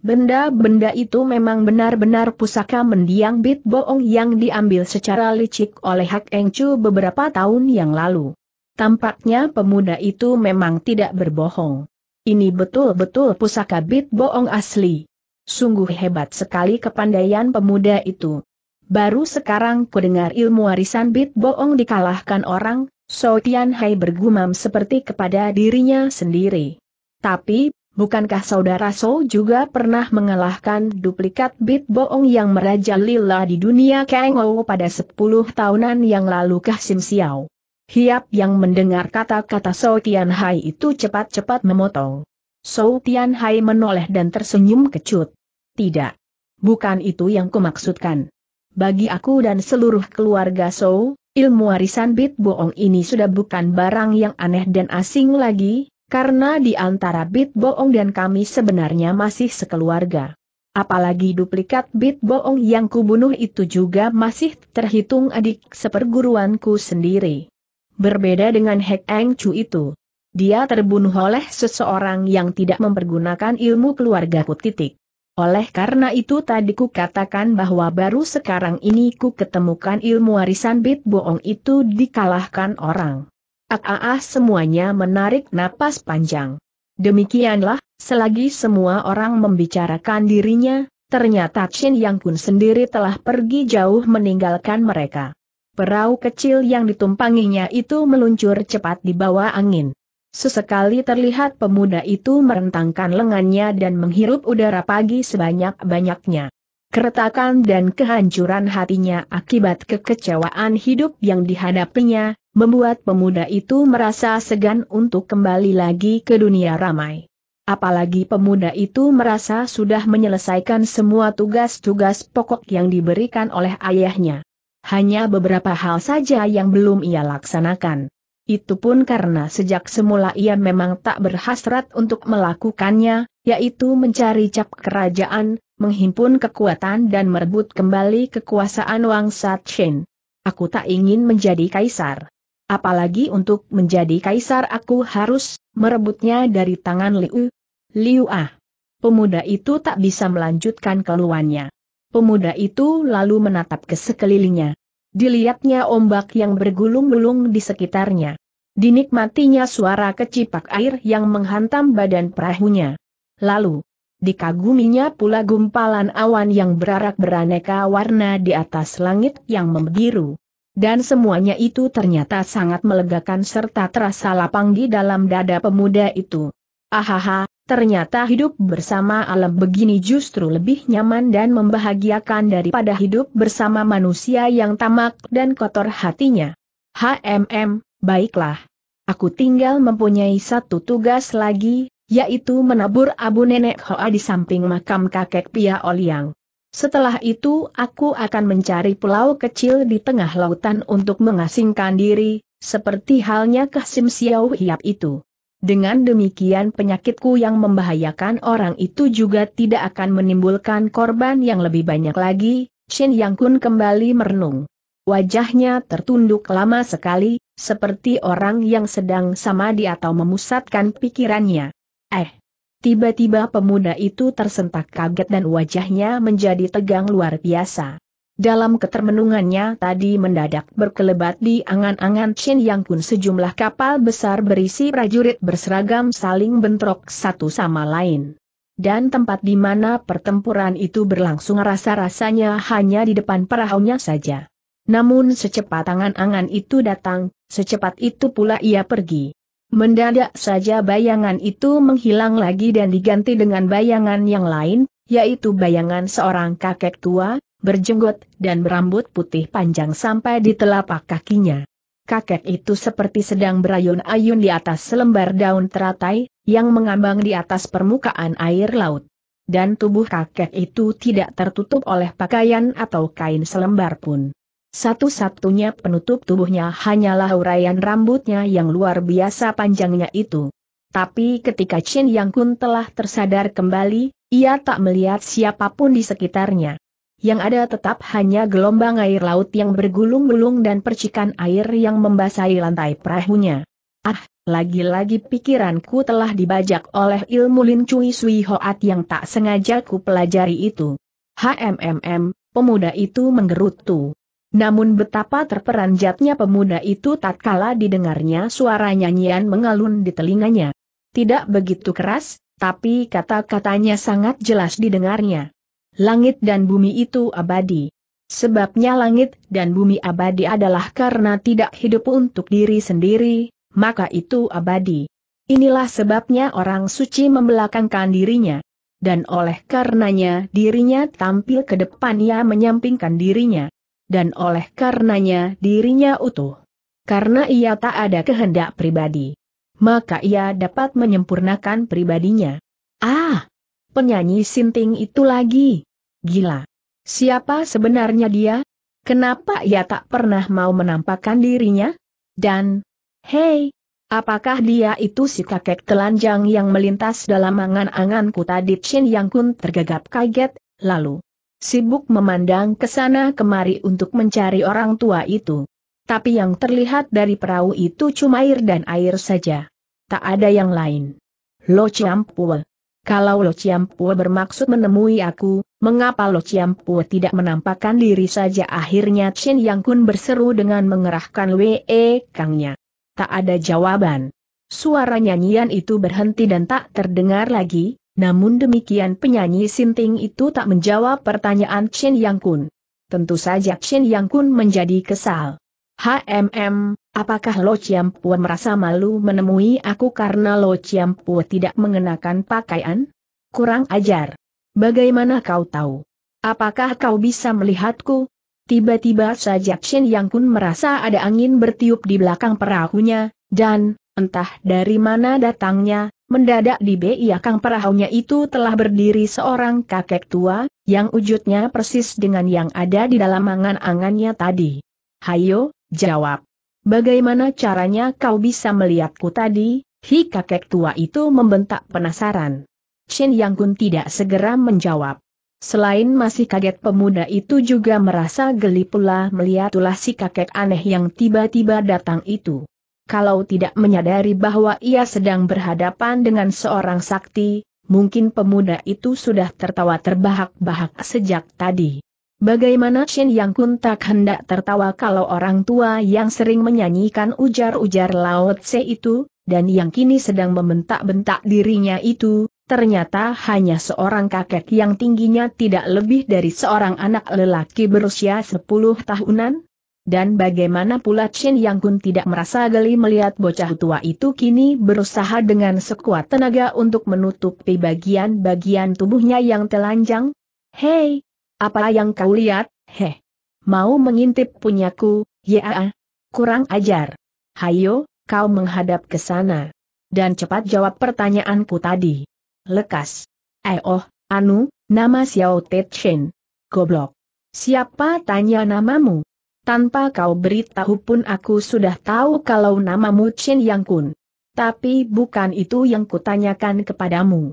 [SPEAKER 1] Benda-benda itu memang benar-benar pusaka mendiang bit boong yang diambil secara licik oleh Hak Eng Chu beberapa tahun yang lalu. Tampaknya pemuda itu memang tidak berbohong. Ini betul-betul pusaka bit boong asli. Sungguh hebat sekali kepandaian pemuda itu. Baru sekarang ku dengar ilmu warisan Bit Boong dikalahkan orang, So Tian Hai bergumam seperti kepada dirinya sendiri. Tapi, bukankah saudara So juga pernah mengalahkan duplikat Bit Boong yang merajalela di dunia Kang Ou pada 10 tahunan yang lalu kah Sim Xiao? Hiap yang mendengar kata-kata So Tian Hai itu cepat-cepat memotong. So Tian Hai menoleh dan tersenyum kecut. Tidak. Bukan itu yang kumaksudkan bagi aku dan seluruh keluarga Sou, ilmu warisan Bit Boong ini sudah bukan barang yang aneh dan asing lagi, karena di antara Bit Boong dan kami sebenarnya masih sekeluarga. Apalagi duplikat Bit Boong yang kubunuh itu juga masih terhitung adik seperguruanku sendiri. Berbeda dengan Hek Eng Chu itu. Dia terbunuh oleh seseorang yang tidak mempergunakan ilmu keluargaku titik. Oleh karena itu tadi ku katakan bahwa baru sekarang ini ku ketemukan ilmu warisan bit boong itu dikalahkan orang. Ah, ah, ah semuanya menarik napas panjang. Demikianlah, selagi semua orang membicarakan dirinya, ternyata Chin Yang Kun sendiri telah pergi jauh meninggalkan mereka. Perahu kecil yang ditumpanginya itu meluncur cepat di bawah angin. Sesekali terlihat pemuda itu merentangkan lengannya dan menghirup udara pagi sebanyak-banyaknya. Keretakan dan kehancuran hatinya akibat kekecewaan hidup yang dihadapinya, membuat pemuda itu merasa segan untuk kembali lagi ke dunia ramai. Apalagi pemuda itu merasa sudah menyelesaikan semua tugas-tugas pokok yang diberikan oleh ayahnya. Hanya beberapa hal saja yang belum ia laksanakan. Itu pun karena sejak semula ia memang tak berhasrat untuk melakukannya, yaitu mencari cap kerajaan, menghimpun kekuatan dan merebut kembali kekuasaan Wangsa Chen. Aku tak ingin menjadi kaisar. Apalagi untuk menjadi kaisar aku harus merebutnya dari tangan Liu. Liu Ah. Pemuda itu tak bisa melanjutkan keluhannya. Pemuda itu lalu menatap ke sekelilingnya. Dilihatnya ombak yang bergulung-gulung di sekitarnya. Dinikmatinya suara kecipak air yang menghantam badan perahunya. Lalu, dikaguminya pula gumpalan awan yang berarak beraneka warna di atas langit yang membiru. Dan semuanya itu ternyata sangat melegakan serta terasa lapang di dalam dada pemuda itu. Ahaha, Ternyata hidup bersama alam begini justru lebih nyaman dan membahagiakan daripada hidup bersama manusia yang tamak dan kotor hatinya. HMM, baiklah. Aku tinggal mempunyai satu tugas lagi, yaitu menabur abu nenek Hoa di samping makam kakek Pia Oliang. Setelah itu aku akan mencari pulau kecil di tengah lautan untuk mengasingkan diri, seperti halnya Kasim Xiao Hiap itu. Dengan demikian penyakitku yang membahayakan orang itu juga tidak akan menimbulkan korban yang lebih banyak lagi, Shin Yang Kun kembali merenung. Wajahnya tertunduk lama sekali, seperti orang yang sedang samadi atau memusatkan pikirannya. Eh! Tiba-tiba pemuda itu tersentak kaget dan wajahnya menjadi tegang luar biasa. Dalam ketermenungannya tadi mendadak berkelebat di angan-angan Chin Yang pun sejumlah kapal besar berisi prajurit berseragam saling bentrok satu sama lain. Dan tempat di mana pertempuran itu berlangsung rasa-rasanya hanya di depan perahunya saja. Namun secepat angan-angan itu datang, secepat itu pula ia pergi. Mendadak saja bayangan itu menghilang lagi dan diganti dengan bayangan yang lain, yaitu bayangan seorang kakek tua, berjenggot, dan berambut putih panjang sampai di telapak kakinya. Kakek itu seperti sedang berayun-ayun di atas selembar daun teratai, yang mengambang di atas permukaan air laut. Dan tubuh kakek itu tidak tertutup oleh pakaian atau kain selembar pun. Satu-satunya penutup tubuhnya hanyalah uraian rambutnya yang luar biasa panjangnya itu. Tapi ketika Chen Yang Kun telah tersadar kembali, ia tak melihat siapapun di sekitarnya yang ada tetap hanya gelombang air laut yang bergulung-gulung dan percikan air yang membasahi lantai perahunya. Ah, lagi-lagi pikiranku telah dibajak oleh ilmu Lin Cui Sui Hoat yang tak sengaja ku pelajari itu. HMMM, pemuda itu menggerutu. Namun betapa terperanjatnya pemuda itu tatkala didengarnya suara nyanyian mengalun di telinganya. Tidak begitu keras, tapi kata-katanya sangat jelas didengarnya langit dan bumi itu abadi. Sebabnya langit dan bumi abadi adalah karena tidak hidup untuk diri sendiri, maka itu abadi. Inilah sebabnya orang suci membelakangkan dirinya. Dan oleh karenanya dirinya tampil ke depan ia menyampingkan dirinya. Dan oleh karenanya dirinya utuh. Karena ia tak ada kehendak pribadi. Maka ia dapat menyempurnakan pribadinya. Ah! Penyanyi sinting itu lagi. Gila. Siapa sebenarnya dia? Kenapa ia tak pernah mau menampakkan dirinya? Dan, hei, apakah dia itu si kakek telanjang yang melintas dalam angan-anganku tadi Chin Yang Kun tergagap kaget, lalu sibuk memandang ke sana kemari untuk mencari orang tua itu. Tapi yang terlihat dari perahu itu cuma air dan air saja. Tak ada yang lain. Lo Chiampua. Kalau Lo Chiampua bermaksud menemui aku, Mengapa Lo Chiampu tidak menampakkan diri saja akhirnya Chen Yang Kun berseru dengan mengerahkan Wee Kangnya. Tak ada jawaban. Suara nyanyian itu berhenti dan tak terdengar lagi, namun demikian penyanyi Sinting itu tak menjawab pertanyaan Chen Yang Kun. Tentu saja Chen Yang Kun menjadi kesal. HMM, apakah Lo Chiampu merasa malu menemui aku karena Lo Chiampu tidak mengenakan pakaian? Kurang ajar. Bagaimana kau tahu? Apakah kau bisa melihatku? Tiba-tiba saja Chen Yang Kun merasa ada angin bertiup di belakang perahunya, dan, entah dari mana datangnya, mendadak di belakang perahunya itu telah berdiri seorang kakek tua, yang wujudnya persis dengan yang ada di dalam angan-angannya tadi. Hayo, jawab. Bagaimana caranya kau bisa melihatku tadi? Hi kakek tua itu membentak penasaran. Chen Yang Kun tidak segera menjawab. Selain masih kaget pemuda itu juga merasa geli pula melihat ulah si kakek aneh yang tiba-tiba datang itu. Kalau tidak menyadari bahwa ia sedang berhadapan dengan seorang sakti, mungkin pemuda itu sudah tertawa terbahak-bahak sejak tadi. Bagaimana Chen Yang Kun tak hendak tertawa kalau orang tua yang sering menyanyikan ujar-ujar laut Tse itu, dan yang kini sedang membentak-bentak dirinya itu, Ternyata hanya seorang kakek yang tingginya tidak lebih dari seorang anak lelaki berusia 10 tahunan? Dan bagaimana pula Chen Yang Kun tidak merasa geli melihat bocah tua itu kini berusaha dengan sekuat tenaga untuk menutupi bagian-bagian tubuhnya yang telanjang? Hei! Apa yang kau lihat, heh? Mau mengintip punyaku, ya? Ah, ah. Kurang ajar. Hayo, kau menghadap ke sana. Dan cepat jawab pertanyaanku tadi lekas. Eh, oh Anu, nama Xiao Chen. Goblok. Siapa tanya namamu? Tanpa kau beritahu pun aku sudah tahu kalau namamu Chen Yang Kun. Tapi bukan itu yang kutanyakan kepadamu.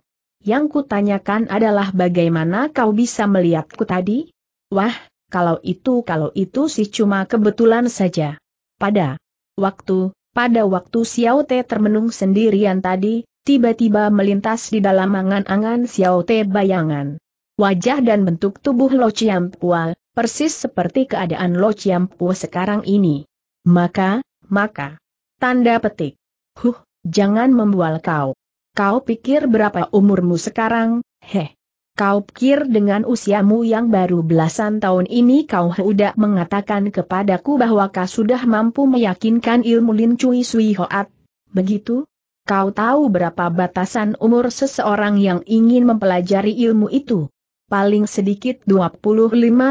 [SPEAKER 1] Yang kutanyakan adalah bagaimana kau bisa melihatku tadi? Wah, kalau itu kalau itu sih cuma kebetulan saja. Pada waktu, pada waktu Xiao Te termenung sendirian tadi, tiba-tiba melintas di dalam angan-angan Xiao Te bayangan. Wajah dan bentuk tubuh Lo Chiam Pua, persis seperti keadaan Lo Chiam Pua sekarang ini. Maka, maka. Tanda petik. Huh, jangan membual kau. Kau pikir berapa umurmu sekarang, heh. Kau pikir dengan usiamu yang baru belasan tahun ini kau sudah mengatakan kepadaku bahwa kau sudah mampu meyakinkan ilmu Lin Cui Sui Hoat. Begitu? Kau tahu berapa batasan umur seseorang yang ingin mempelajari ilmu itu? Paling sedikit 25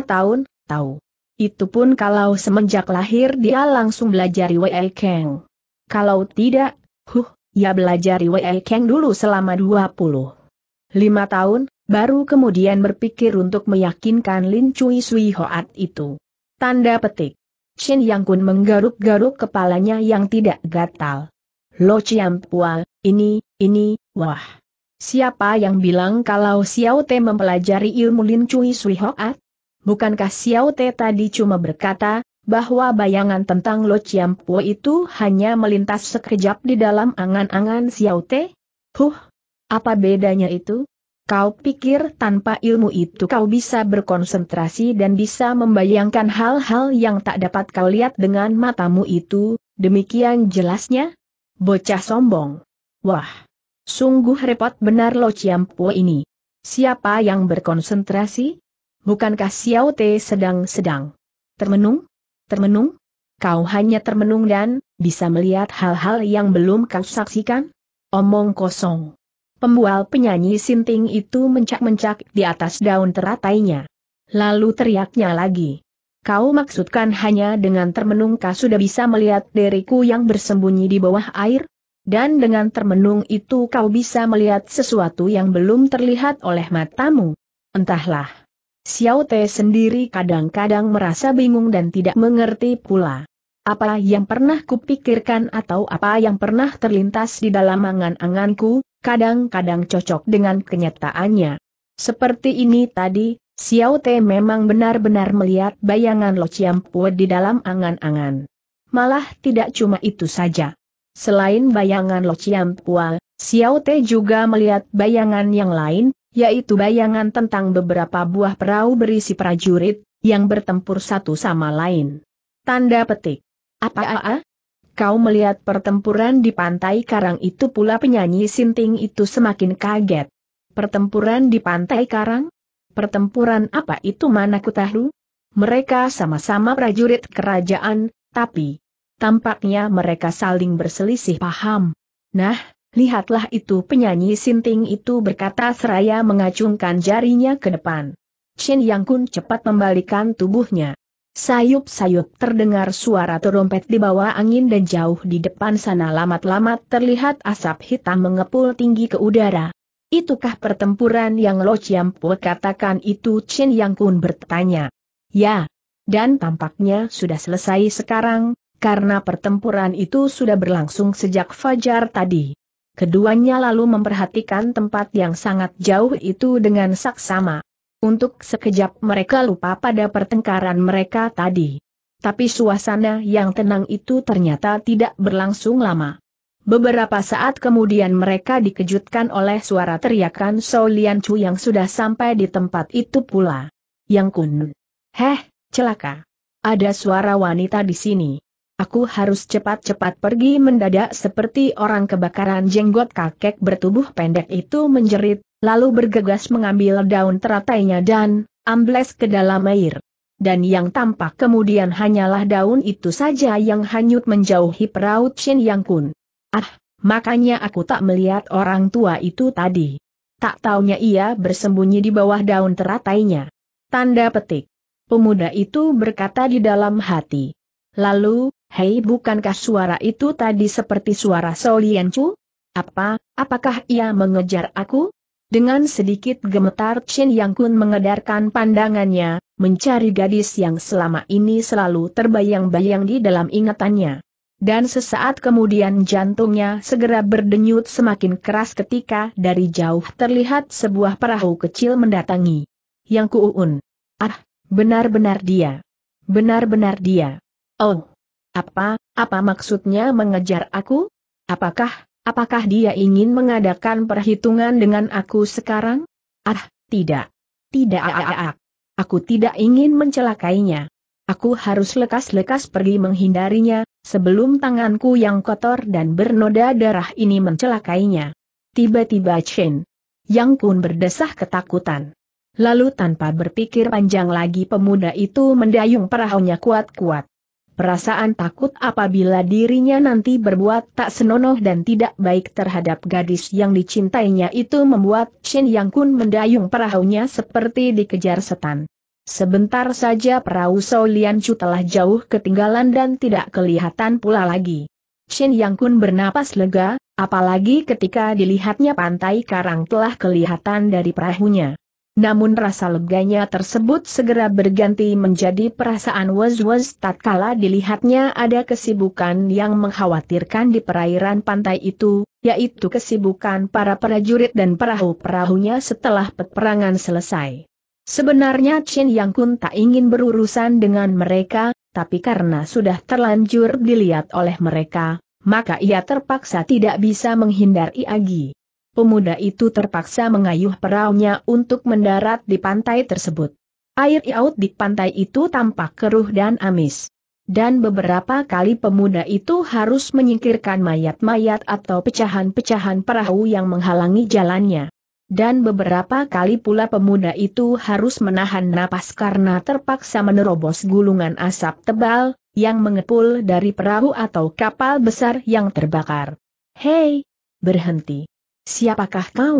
[SPEAKER 1] tahun, tahu. Itu pun kalau semenjak lahir dia langsung belajar Wei Kang. Kalau tidak, huh, ya belajar Wei Kang dulu selama 20. 5 tahun, baru kemudian berpikir untuk meyakinkan Lin Cui Sui Hoat itu. Tanda petik. Shin Yang Kun menggaruk-garuk kepalanya yang tidak gatal. Lo Pua, ini, ini, wah. Siapa yang bilang kalau Xiao Te mempelajari ilmu Lin Cui Sui Hoat? Bukankah Xiao Te tadi cuma berkata, bahwa bayangan tentang Lo Pua itu hanya melintas sekejap di dalam angan-angan Xiao Te? Huh, apa bedanya itu? Kau pikir tanpa ilmu itu kau bisa berkonsentrasi dan bisa membayangkan hal-hal yang tak dapat kau lihat dengan matamu itu, demikian jelasnya? Bocah sombong. Wah. Sungguh repot benar Lo Ciampo ini. Siapa yang berkonsentrasi? Bukankah Xiao Te sedang-sedang? Termenung? Termenung? Kau hanya termenung dan bisa melihat hal-hal yang belum kau saksikan? Omong kosong. Pembual penyanyi sinting itu mencak-mencak di atas daun teratainya. Lalu teriaknya lagi. Kau maksudkan hanya dengan termenung kau sudah bisa melihat diriku yang bersembunyi di bawah air? Dan dengan termenung itu kau bisa melihat sesuatu yang belum terlihat oleh matamu. Entahlah. Xiao Te sendiri kadang-kadang merasa bingung dan tidak mengerti pula apa yang pernah kupikirkan atau apa yang pernah terlintas di dalam angan-anganku, kadang-kadang cocok dengan kenyataannya. Seperti ini tadi, Xiao Te memang benar-benar melihat bayangan Lo Pue di dalam angan-angan. Malah tidak cuma itu saja. Selain bayangan Lo Pue, Xiao Te juga melihat bayangan yang lain, yaitu bayangan tentang beberapa buah perahu berisi prajurit, yang bertempur satu sama lain. Tanda petik. Apa aa? Kau melihat pertempuran di pantai karang itu pula penyanyi sinting itu semakin kaget. Pertempuran di pantai karang? pertempuran apa itu mana ku tahu? Mereka sama-sama prajurit kerajaan, tapi tampaknya mereka saling berselisih paham. Nah, lihatlah itu penyanyi sinting itu berkata seraya mengacungkan jarinya ke depan. Chin Yang Kun cepat membalikan tubuhnya. Sayup-sayup terdengar suara terompet di bawah angin dan jauh di depan sana lamat-lamat terlihat asap hitam mengepul tinggi ke udara. Itukah pertempuran yang Lo Chiam katakan itu Chin Yang Kun bertanya. Ya. Dan tampaknya sudah selesai sekarang, karena pertempuran itu sudah berlangsung sejak fajar tadi. Keduanya lalu memperhatikan tempat yang sangat jauh itu dengan saksama. Untuk sekejap mereka lupa pada pertengkaran mereka tadi. Tapi suasana yang tenang itu ternyata tidak berlangsung lama. Beberapa saat kemudian mereka dikejutkan oleh suara teriakan Shou Lian Chu yang sudah sampai di tempat itu pula. Yang kun. Heh, celaka. Ada suara wanita di sini. Aku harus cepat-cepat pergi mendadak seperti orang kebakaran jenggot kakek bertubuh pendek itu menjerit, lalu bergegas mengambil daun teratainya dan ambles ke dalam air dan yang tampak kemudian hanyalah daun itu saja yang hanyut menjauhi perahu Shen Yang Kun. Ah, makanya aku tak melihat orang tua itu tadi. Tak taunya ia bersembunyi di bawah daun teratainya. Tanda petik. Pemuda itu berkata di dalam hati. Lalu, hei bukankah suara itu tadi seperti suara Soliancu? Apa, apakah ia mengejar aku? Dengan sedikit gemetar Chin Yang Kun mengedarkan pandangannya, mencari gadis yang selama ini selalu terbayang-bayang di dalam ingatannya dan sesaat kemudian jantungnya segera berdenyut semakin keras ketika dari jauh terlihat sebuah perahu kecil mendatangi. Yang kuun. Ah, benar-benar dia. Benar-benar dia. Oh. Apa, apa maksudnya mengejar aku? Apakah, apakah dia ingin mengadakan perhitungan dengan aku sekarang? Ah, tidak. Tidak, ah, ah, ah. Aku tidak ingin mencelakainya. Aku harus lekas-lekas pergi menghindarinya, sebelum tanganku yang kotor dan bernoda darah ini mencelakainya. Tiba-tiba Chen Yang Kun berdesah ketakutan. Lalu tanpa berpikir panjang lagi pemuda itu mendayung perahunya kuat-kuat. Perasaan takut apabila dirinya nanti berbuat tak senonoh dan tidak baik terhadap gadis yang dicintainya itu membuat Chen Yang Kun mendayung perahunya seperti dikejar setan. Sebentar saja perahu Soliancu telah jauh ketinggalan dan tidak kelihatan pula lagi. Shin Yang Kun bernapas lega, apalagi ketika dilihatnya pantai karang telah kelihatan dari perahunya. Namun rasa leganya tersebut segera berganti menjadi perasaan was-was tatkala dilihatnya ada kesibukan yang mengkhawatirkan di perairan pantai itu, yaitu kesibukan para prajurit dan perahu-perahunya setelah peperangan selesai. Sebenarnya Chen Yang Kun tak ingin berurusan dengan mereka, tapi karena sudah terlanjur dilihat oleh mereka, maka ia terpaksa tidak bisa menghindari Agi. Pemuda itu terpaksa mengayuh perahunya untuk mendarat di pantai tersebut. Air laut di pantai itu tampak keruh dan amis. Dan beberapa kali pemuda itu harus menyingkirkan mayat-mayat atau pecahan-pecahan perahu yang menghalangi jalannya. Dan beberapa kali pula pemuda itu harus menahan napas karena terpaksa menerobos gulungan asap tebal, yang mengepul dari perahu atau kapal besar yang terbakar. Hei! Berhenti! Siapakah kau?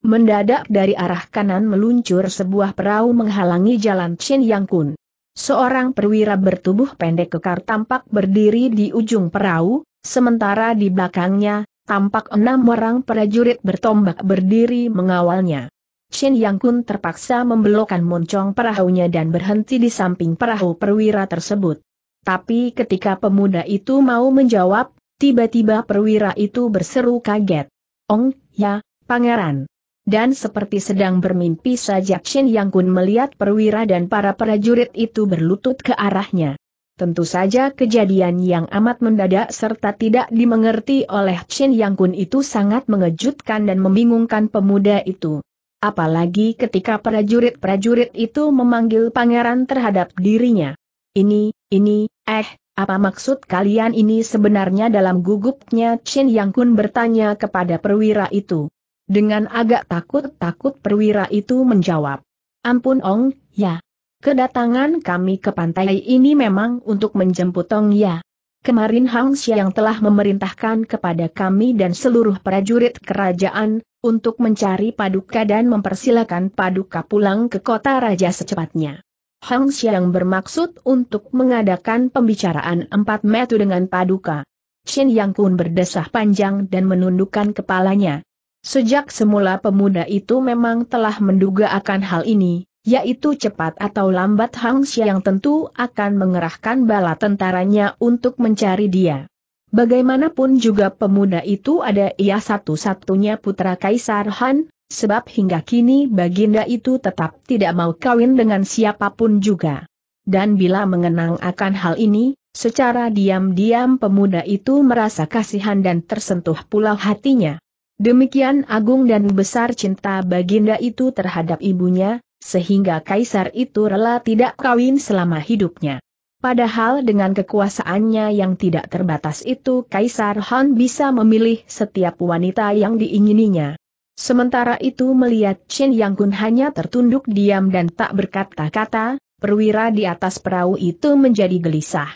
[SPEAKER 1] Mendadak dari arah kanan meluncur sebuah perahu menghalangi jalan Chin Yang Kun. Seorang perwira bertubuh pendek kekar tampak berdiri di ujung perahu, sementara di belakangnya, tampak enam orang prajurit bertombak berdiri mengawalnya. Shin Yang Kun terpaksa membelokkan moncong perahunya dan berhenti di samping perahu perwira tersebut. Tapi ketika pemuda itu mau menjawab, tiba-tiba perwira itu berseru kaget. Ong, ya, pangeran. Dan seperti sedang bermimpi saja Shin Yang Kun melihat perwira dan para prajurit itu berlutut ke arahnya. Tentu saja kejadian yang amat mendadak serta tidak dimengerti oleh Chin Yang Kun itu sangat mengejutkan dan membingungkan pemuda itu. Apalagi ketika prajurit-prajurit itu memanggil pangeran terhadap dirinya. Ini, ini, eh, apa maksud kalian ini sebenarnya dalam gugupnya Chin Yang Kun bertanya kepada perwira itu. Dengan agak takut-takut perwira itu menjawab. Ampun Ong, ya, Kedatangan kami ke pantai ini memang untuk menjemput Tong Ya. Kemarin Hang Xiang telah memerintahkan kepada kami dan seluruh prajurit kerajaan, untuk mencari paduka dan mempersilakan paduka pulang ke kota raja secepatnya. Hang Xiang bermaksud untuk mengadakan pembicaraan empat metu dengan paduka. Xin Yang Kun berdesah panjang dan menundukkan kepalanya. Sejak semula pemuda itu memang telah menduga akan hal ini, yaitu cepat atau lambat Hang Xiang tentu akan mengerahkan bala tentaranya untuk mencari dia. Bagaimanapun juga pemuda itu ada ia satu-satunya putra Kaisar Han, sebab hingga kini Baginda itu tetap tidak mau kawin dengan siapapun juga. Dan bila mengenang akan hal ini, secara diam-diam pemuda itu merasa kasihan dan tersentuh pula hatinya. Demikian agung dan besar cinta Baginda itu terhadap ibunya, sehingga kaisar itu rela tidak kawin selama hidupnya. Padahal dengan kekuasaannya yang tidak terbatas itu Kaisar Han bisa memilih setiap wanita yang diingininya. Sementara itu melihat Chen Yang Kun hanya tertunduk diam dan tak berkata-kata, perwira di atas perahu itu menjadi gelisah.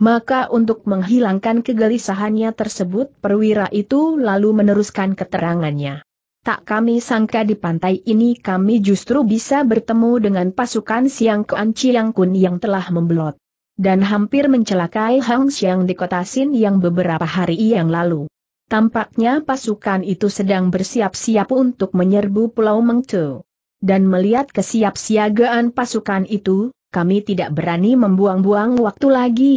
[SPEAKER 1] Maka untuk menghilangkan kegelisahannya tersebut perwira itu lalu meneruskan keterangannya tak kami sangka di pantai ini kami justru bisa bertemu dengan pasukan Siang Kuan Chiang Kun yang telah membelot. Dan hampir mencelakai Hang Xiang di kota Sin yang beberapa hari yang lalu. Tampaknya pasukan itu sedang bersiap-siap untuk menyerbu Pulau Mengtu. Dan melihat kesiapsiagaan pasukan itu, kami tidak berani membuang-buang waktu lagi.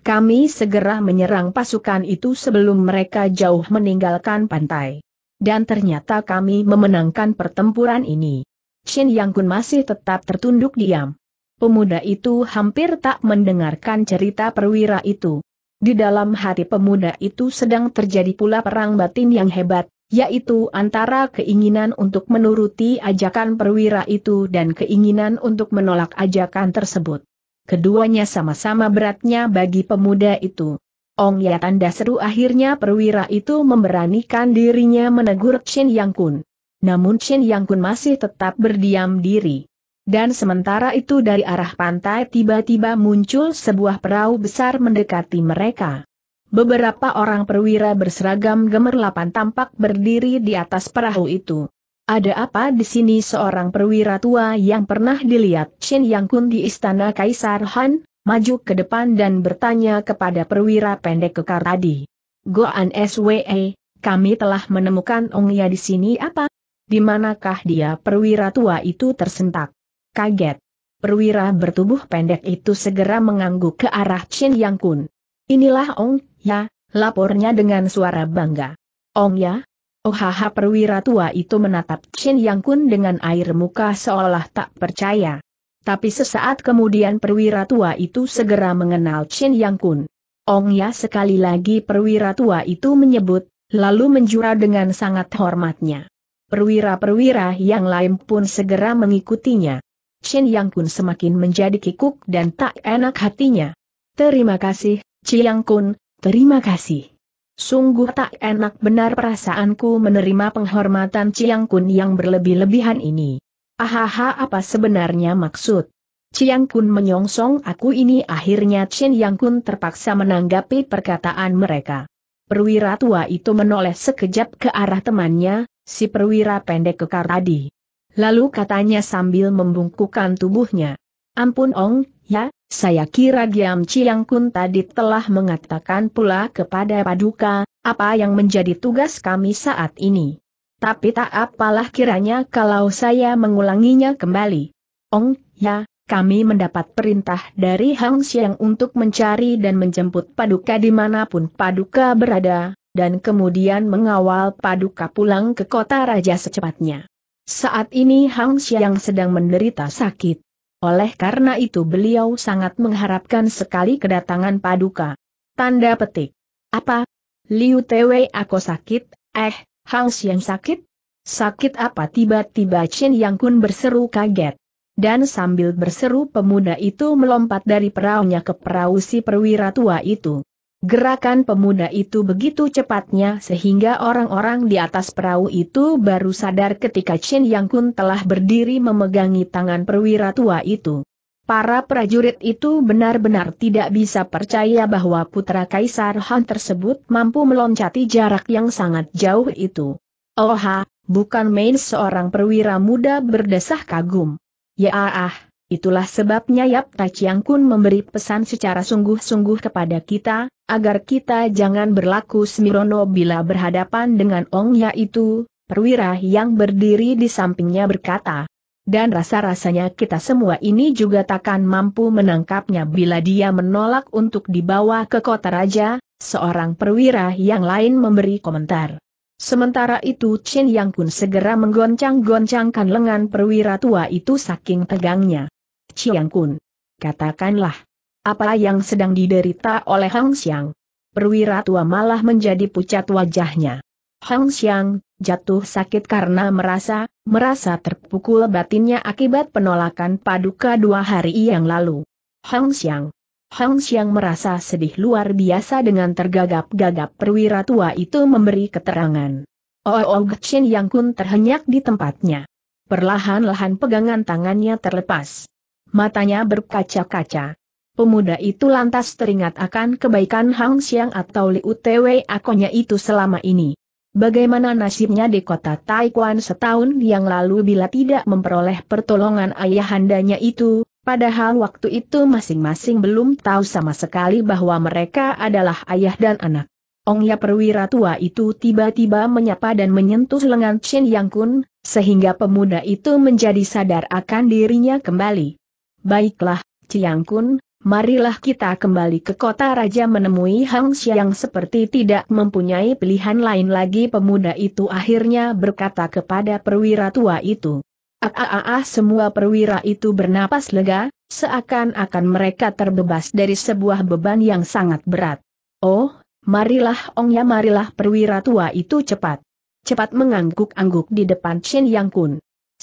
[SPEAKER 1] Kami segera menyerang pasukan itu sebelum mereka jauh meninggalkan pantai. Dan ternyata kami memenangkan pertempuran ini. Shin Yang Kun masih tetap tertunduk diam. Pemuda itu hampir tak mendengarkan cerita perwira itu. Di dalam hati pemuda itu sedang terjadi pula perang batin yang hebat, yaitu antara keinginan untuk menuruti ajakan perwira itu dan keinginan untuk menolak ajakan tersebut. Keduanya sama-sama beratnya bagi pemuda itu. Ong ya tanda seru akhirnya perwira itu memberanikan dirinya menegur Chin Yang Kun. Namun Chin Yang Kun masih tetap berdiam diri. Dan sementara itu dari arah pantai tiba-tiba muncul sebuah perahu besar mendekati mereka. Beberapa orang perwira berseragam gemerlapan tampak berdiri di atas perahu itu. Ada apa di sini seorang perwira tua yang pernah dilihat Chin Yang Kun di istana Kaisar Han, maju ke depan dan bertanya kepada perwira pendek kekar tadi. Goan SWE, kami telah menemukan Ong Ya di sini apa? Di manakah dia perwira tua itu tersentak? Kaget. Perwira bertubuh pendek itu segera mengangguk ke arah Chin Yang Kun. Inilah Ong, ya, lapornya dengan suara bangga. Ong ya? Ohaha oh, perwira tua itu menatap Chin Yang Kun dengan air muka seolah tak percaya. Tapi sesaat kemudian perwira tua itu segera mengenal Chen Yang Kun. Ong ya sekali lagi perwira tua itu menyebut, lalu menjura dengan sangat hormatnya. Perwira-perwira yang lain pun segera mengikutinya. Chen Yang Kun semakin menjadi kikuk dan tak enak hatinya. Terima kasih, Chen Yang Kun, terima kasih. Sungguh tak enak benar perasaanku menerima penghormatan Chiang Yang Kun yang berlebih-lebihan ini. Ahaha apa sebenarnya maksud? Chiang Kun menyongsong aku ini akhirnya Chen Yang Kun terpaksa menanggapi perkataan mereka. Perwira tua itu menoleh sekejap ke arah temannya, si perwira pendek kekar tadi. Lalu katanya sambil membungkukkan tubuhnya. Ampun Ong, ya, saya kira Giam Chiang Kun tadi telah mengatakan pula kepada Paduka, apa yang menjadi tugas kami saat ini. Tapi tak apalah kiranya kalau saya mengulanginya kembali. Ong, ya, kami mendapat perintah dari Hang Xiang untuk mencari dan menjemput Paduka dimanapun Paduka berada, dan kemudian mengawal Paduka pulang ke kota raja secepatnya. Saat ini Hang Xiang sedang menderita sakit. Oleh karena itu beliau sangat mengharapkan sekali kedatangan Paduka. Tanda petik. Apa? Liu Tewe aku sakit, eh, Hang Xiang sakit? Sakit apa tiba-tiba Chen Yang Kun berseru kaget. Dan sambil berseru pemuda itu melompat dari peraunya ke perahu si perwira tua itu. Gerakan pemuda itu begitu cepatnya sehingga orang-orang di atas perahu itu baru sadar ketika Chen Yang Kun telah berdiri memegangi tangan perwira tua itu. Para prajurit itu benar-benar tidak bisa percaya bahwa putra Kaisar Han tersebut mampu meloncati jarak yang sangat jauh itu. Oha, bukan main seorang perwira muda berdesah kagum. Ya ah, itulah sebabnya Yap Tachiang Kun memberi pesan secara sungguh-sungguh kepada kita, agar kita jangan berlaku semirono bila berhadapan dengan Ong yaitu, perwira yang berdiri di sampingnya berkata, dan rasa-rasanya kita semua ini juga takkan mampu menangkapnya bila dia menolak untuk dibawa ke kota raja, seorang perwira yang lain memberi komentar. Sementara itu Chen Yang Kun segera menggoncang-goncangkan lengan perwira tua itu saking tegangnya. Chin Kun, katakanlah, apa yang sedang diderita oleh Hang Xiang? Perwira tua malah menjadi pucat wajahnya. Hang Xiang, jatuh sakit karena merasa, merasa terpukul batinnya akibat penolakan paduka dua hari yang lalu. Hang Xiang. Hang Xiang merasa sedih luar biasa dengan tergagap-gagap perwira tua itu memberi keterangan. Oog oh, oh, Chen Yang Kun terhenyak di tempatnya. Perlahan-lahan pegangan tangannya terlepas. Matanya berkaca-kaca. Pemuda itu lantas teringat akan kebaikan Hang Xiang atau Liu Tewe akonya itu selama ini. Bagaimana nasibnya di kota Taikuan setahun yang lalu bila tidak memperoleh pertolongan ayahandanya itu, padahal waktu itu masing-masing belum tahu sama sekali bahwa mereka adalah ayah dan anak. Ong Ya perwira tua itu tiba-tiba menyapa dan menyentuh lengan Chen Yang Kun, sehingga pemuda itu menjadi sadar akan dirinya kembali. Baiklah, Chen Yang Kun, marilah kita kembali ke kota raja menemui Hang Xiang seperti tidak mempunyai pilihan lain lagi pemuda itu akhirnya berkata kepada perwira tua itu. ah, ah, ah, ah semua perwira itu bernapas lega, seakan-akan mereka terbebas dari sebuah beban yang sangat berat. Oh, marilah ongnya marilah perwira tua itu cepat. Cepat mengangguk-angguk di depan Shin Yang Kun.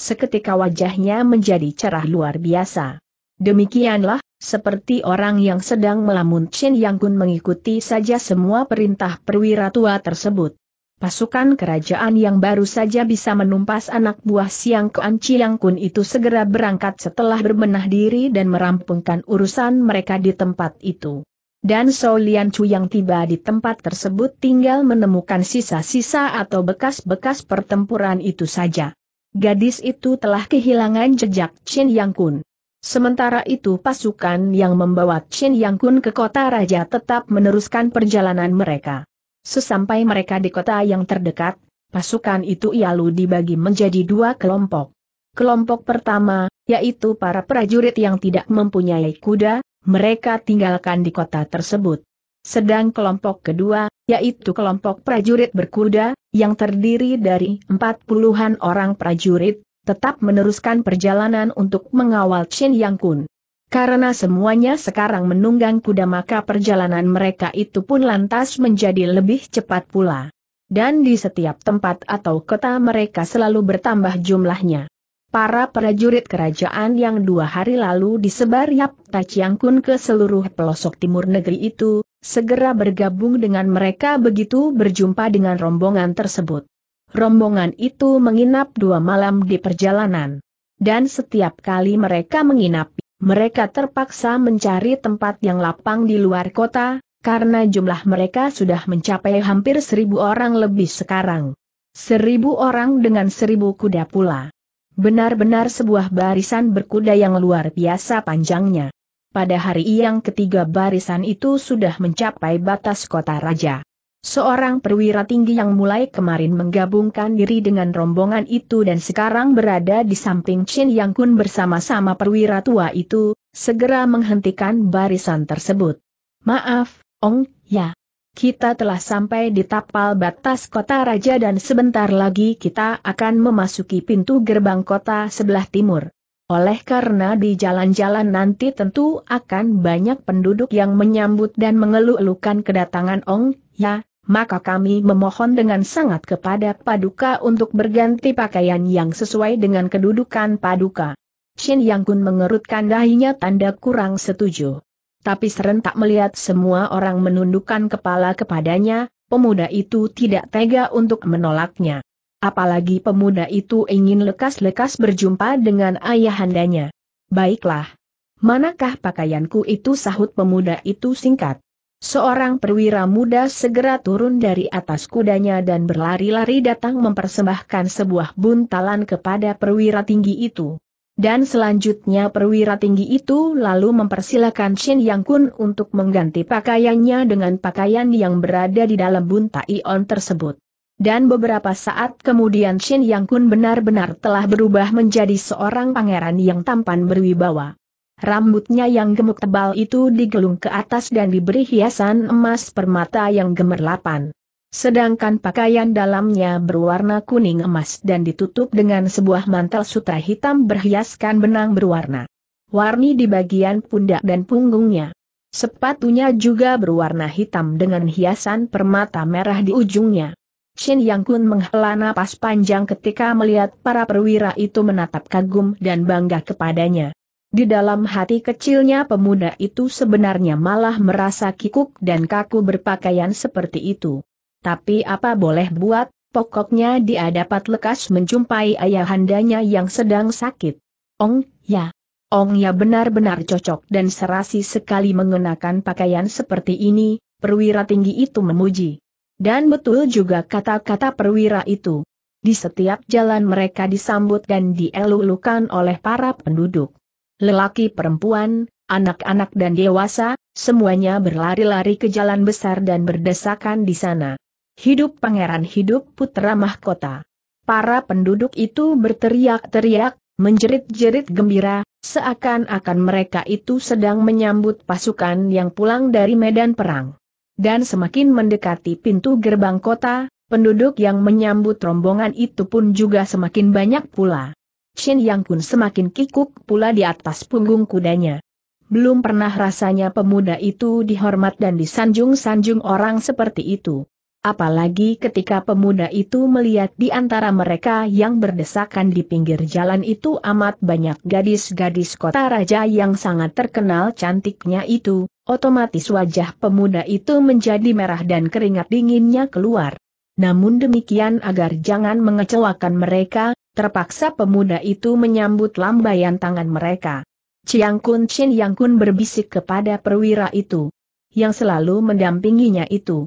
[SPEAKER 1] Seketika wajahnya menjadi cerah luar biasa. Demikianlah, seperti orang yang sedang melamun Chen Yang Kun mengikuti saja semua perintah perwira tua tersebut. Pasukan kerajaan yang baru saja bisa menumpas anak buah Siang Kuan Chiang Kun itu segera berangkat setelah berbenah diri dan merampungkan urusan mereka di tempat itu. Dan So Lian Chu yang tiba di tempat tersebut tinggal menemukan sisa-sisa atau bekas-bekas pertempuran itu saja. Gadis itu telah kehilangan jejak Chen Yang Kun. Sementara itu pasukan yang membawa Chen Yang Kun ke kota raja tetap meneruskan perjalanan mereka. Sesampai mereka di kota yang terdekat, pasukan itu lalu dibagi menjadi dua kelompok. Kelompok pertama, yaitu para prajurit yang tidak mempunyai kuda, mereka tinggalkan di kota tersebut. Sedang kelompok kedua, yaitu kelompok prajurit berkuda, yang terdiri dari empat puluhan orang prajurit, tetap meneruskan perjalanan untuk mengawal Chen Yang Kun. Karena semuanya sekarang menunggang kuda maka perjalanan mereka itu pun lantas menjadi lebih cepat pula. Dan di setiap tempat atau kota mereka selalu bertambah jumlahnya. Para prajurit kerajaan yang dua hari lalu disebar Yap Kun ke seluruh pelosok timur negeri itu, segera bergabung dengan mereka begitu berjumpa dengan rombongan tersebut. Rombongan itu menginap dua malam di perjalanan. Dan setiap kali mereka menginap, mereka terpaksa mencari tempat yang lapang di luar kota, karena jumlah mereka sudah mencapai hampir seribu orang lebih sekarang. Seribu orang dengan seribu kuda pula. Benar-benar sebuah barisan berkuda yang luar biasa panjangnya. Pada hari yang ketiga barisan itu sudah mencapai batas kota raja seorang perwira tinggi yang mulai kemarin menggabungkan diri dengan rombongan itu dan sekarang berada di samping Chin Yang Kun bersama-sama perwira tua itu, segera menghentikan barisan tersebut. Maaf, Ong, ya. Kita telah sampai di tapal batas kota raja dan sebentar lagi kita akan memasuki pintu gerbang kota sebelah timur. Oleh karena di jalan-jalan nanti tentu akan banyak penduduk yang menyambut dan mengeluh-elukan kedatangan Ong, ya, maka kami memohon dengan sangat kepada Paduka untuk berganti pakaian yang sesuai dengan kedudukan Paduka. Shin Yang Kun mengerutkan dahinya tanda kurang setuju. Tapi serentak melihat semua orang menundukkan kepala kepadanya, pemuda itu tidak tega untuk menolaknya. Apalagi pemuda itu ingin lekas-lekas berjumpa dengan ayahandanya. Baiklah. Manakah pakaianku itu sahut pemuda itu singkat. Seorang perwira muda segera turun dari atas kudanya dan berlari-lari datang mempersembahkan sebuah buntalan kepada perwira tinggi itu. Dan selanjutnya perwira tinggi itu lalu mempersilahkan Shin Yang Kun untuk mengganti pakaiannya dengan pakaian yang berada di dalam buntai on tersebut. Dan beberapa saat kemudian Shin Yang Kun benar-benar telah berubah menjadi seorang pangeran yang tampan berwibawa. Rambutnya yang gemuk tebal itu digelung ke atas dan diberi hiasan emas permata yang gemerlapan. Sedangkan pakaian dalamnya berwarna kuning emas dan ditutup dengan sebuah mantel sutra hitam berhiaskan benang berwarna warni di bagian pundak dan punggungnya. Sepatunya juga berwarna hitam dengan hiasan permata merah di ujungnya. Shin Yang Kun menghela napas panjang ketika melihat para perwira itu menatap kagum dan bangga kepadanya. Di dalam hati kecilnya pemuda itu sebenarnya malah merasa kikuk dan kaku berpakaian seperti itu. Tapi apa boleh buat, pokoknya dia dapat lekas menjumpai ayahandanya yang sedang sakit. Ong, ya. Ong ya benar-benar cocok dan serasi sekali mengenakan pakaian seperti ini, perwira tinggi itu memuji. Dan betul juga kata-kata perwira itu. Di setiap jalan mereka disambut dan dielulukan oleh para penduduk. Lelaki perempuan, anak-anak dan dewasa, semuanya berlari-lari ke jalan besar dan berdesakan di sana. Hidup pangeran hidup putra mahkota. Para penduduk itu berteriak-teriak, menjerit-jerit gembira, seakan-akan mereka itu sedang menyambut pasukan yang pulang dari medan perang dan semakin mendekati pintu gerbang kota, penduduk yang menyambut rombongan itu pun juga semakin banyak pula. Shin Yang pun semakin kikuk pula di atas punggung kudanya. Belum pernah rasanya pemuda itu dihormat dan disanjung-sanjung orang seperti itu. Apalagi ketika pemuda itu melihat di antara mereka yang berdesakan di pinggir jalan itu amat banyak gadis-gadis kota raja yang sangat terkenal cantiknya itu, otomatis wajah pemuda itu menjadi merah dan keringat dinginnya keluar. Namun demikian agar jangan mengecewakan mereka, terpaksa pemuda itu menyambut lambaian tangan mereka. Chiang Kun Chin Yang Kun berbisik kepada perwira itu, yang selalu mendampinginya itu.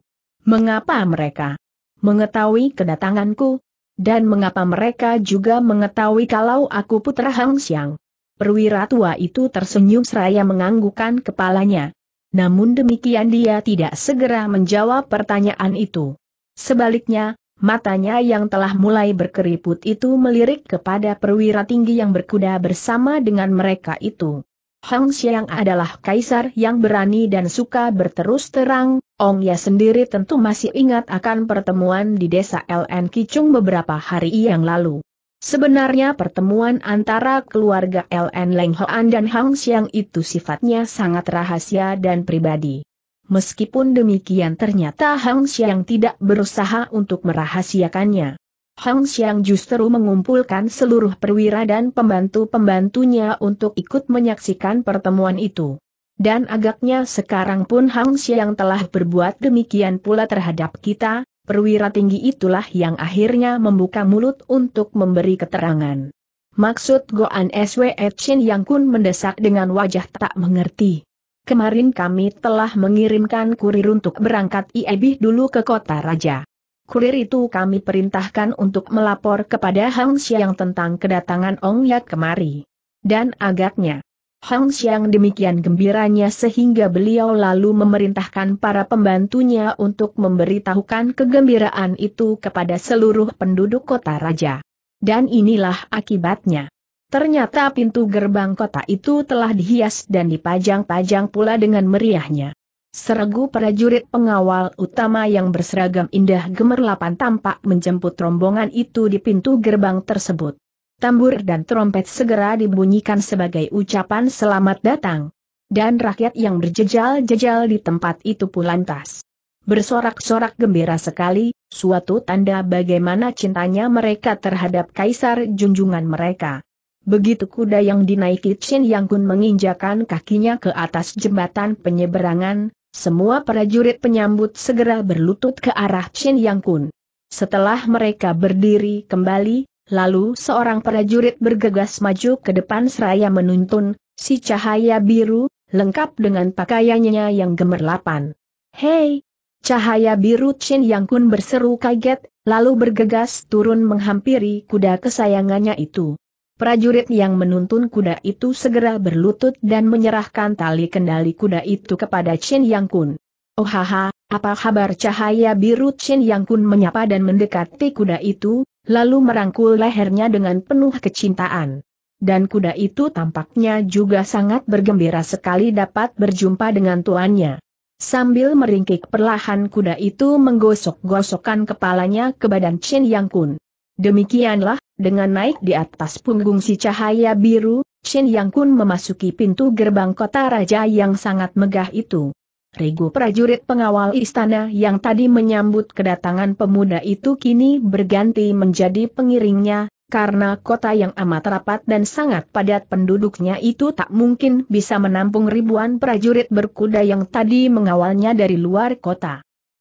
[SPEAKER 1] Mengapa mereka mengetahui kedatanganku? Dan mengapa mereka juga mengetahui kalau aku putra Hang Xiang? Perwira tua itu tersenyum seraya menganggukkan kepalanya. Namun demikian dia tidak segera menjawab pertanyaan itu. Sebaliknya, matanya yang telah mulai berkeriput itu melirik kepada perwira tinggi yang berkuda bersama dengan mereka itu. Hang Xiang adalah kaisar yang berani dan suka berterus terang, Ong Ya sendiri tentu masih ingat akan pertemuan di desa LN Kicung beberapa hari yang lalu. Sebenarnya pertemuan antara keluarga LN Leng Hoan dan Hang Xiang itu sifatnya sangat rahasia dan pribadi. Meskipun demikian ternyata Hang Xiang tidak berusaha untuk merahasiakannya. Hang Xiang justru mengumpulkan seluruh perwira dan pembantu-pembantunya untuk ikut menyaksikan pertemuan itu. Dan agaknya sekarang pun Hang Xiang telah berbuat demikian pula terhadap kita, perwira tinggi itulah yang akhirnya membuka mulut untuk memberi keterangan. Maksud Goan SW Chin Yang Kun mendesak dengan wajah tak mengerti. Kemarin kami telah mengirimkan kurir untuk berangkat iebih dulu ke kota raja. Kurir itu kami perintahkan untuk melapor kepada Hang Xiang tentang kedatangan Ong Yak kemari. Dan agaknya, Hang Xiang demikian gembiranya sehingga beliau lalu memerintahkan para pembantunya untuk memberitahukan kegembiraan itu kepada seluruh penduduk kota raja. Dan inilah akibatnya. Ternyata pintu gerbang kota itu telah dihias dan dipajang-pajang pula dengan meriahnya. Seregu prajurit pengawal utama yang berseragam indah gemerlapan tampak menjemput rombongan itu di pintu gerbang tersebut. Tambur dan trompet segera dibunyikan sebagai ucapan selamat datang. Dan rakyat yang berjejal-jejal di tempat itu pun lantas. Bersorak-sorak gembira sekali, suatu tanda bagaimana cintanya mereka terhadap kaisar junjungan mereka. Begitu kuda yang dinaiki Chin Yang Gun menginjakan kakinya ke atas jembatan penyeberangan, semua prajurit penyambut segera berlutut ke arah Chen Yang Kun. Setelah mereka berdiri kembali, lalu seorang prajurit bergegas maju ke depan seraya menuntun, si cahaya biru, lengkap dengan pakaiannya yang gemerlapan. Hei! Cahaya biru Chen Yang Kun berseru kaget, lalu bergegas turun menghampiri kuda kesayangannya itu prajurit yang menuntun kuda itu segera berlutut dan menyerahkan tali kendali kuda itu kepada Chen Yang Kun. Oh haha, apa kabar cahaya biru Chen Yang Kun menyapa dan mendekati kuda itu, lalu merangkul lehernya dengan penuh kecintaan. Dan kuda itu tampaknya juga sangat bergembira sekali dapat berjumpa dengan tuannya. Sambil meringkik perlahan kuda itu menggosok-gosokkan kepalanya ke badan Chen Yang Kun. Demikianlah, dengan naik di atas punggung si cahaya biru, Shin Yang Kun memasuki pintu gerbang kota raja yang sangat megah itu. Regu prajurit pengawal istana yang tadi menyambut kedatangan pemuda itu kini berganti menjadi pengiringnya, karena kota yang amat rapat dan sangat padat penduduknya itu tak mungkin bisa menampung ribuan prajurit berkuda yang tadi mengawalnya dari luar kota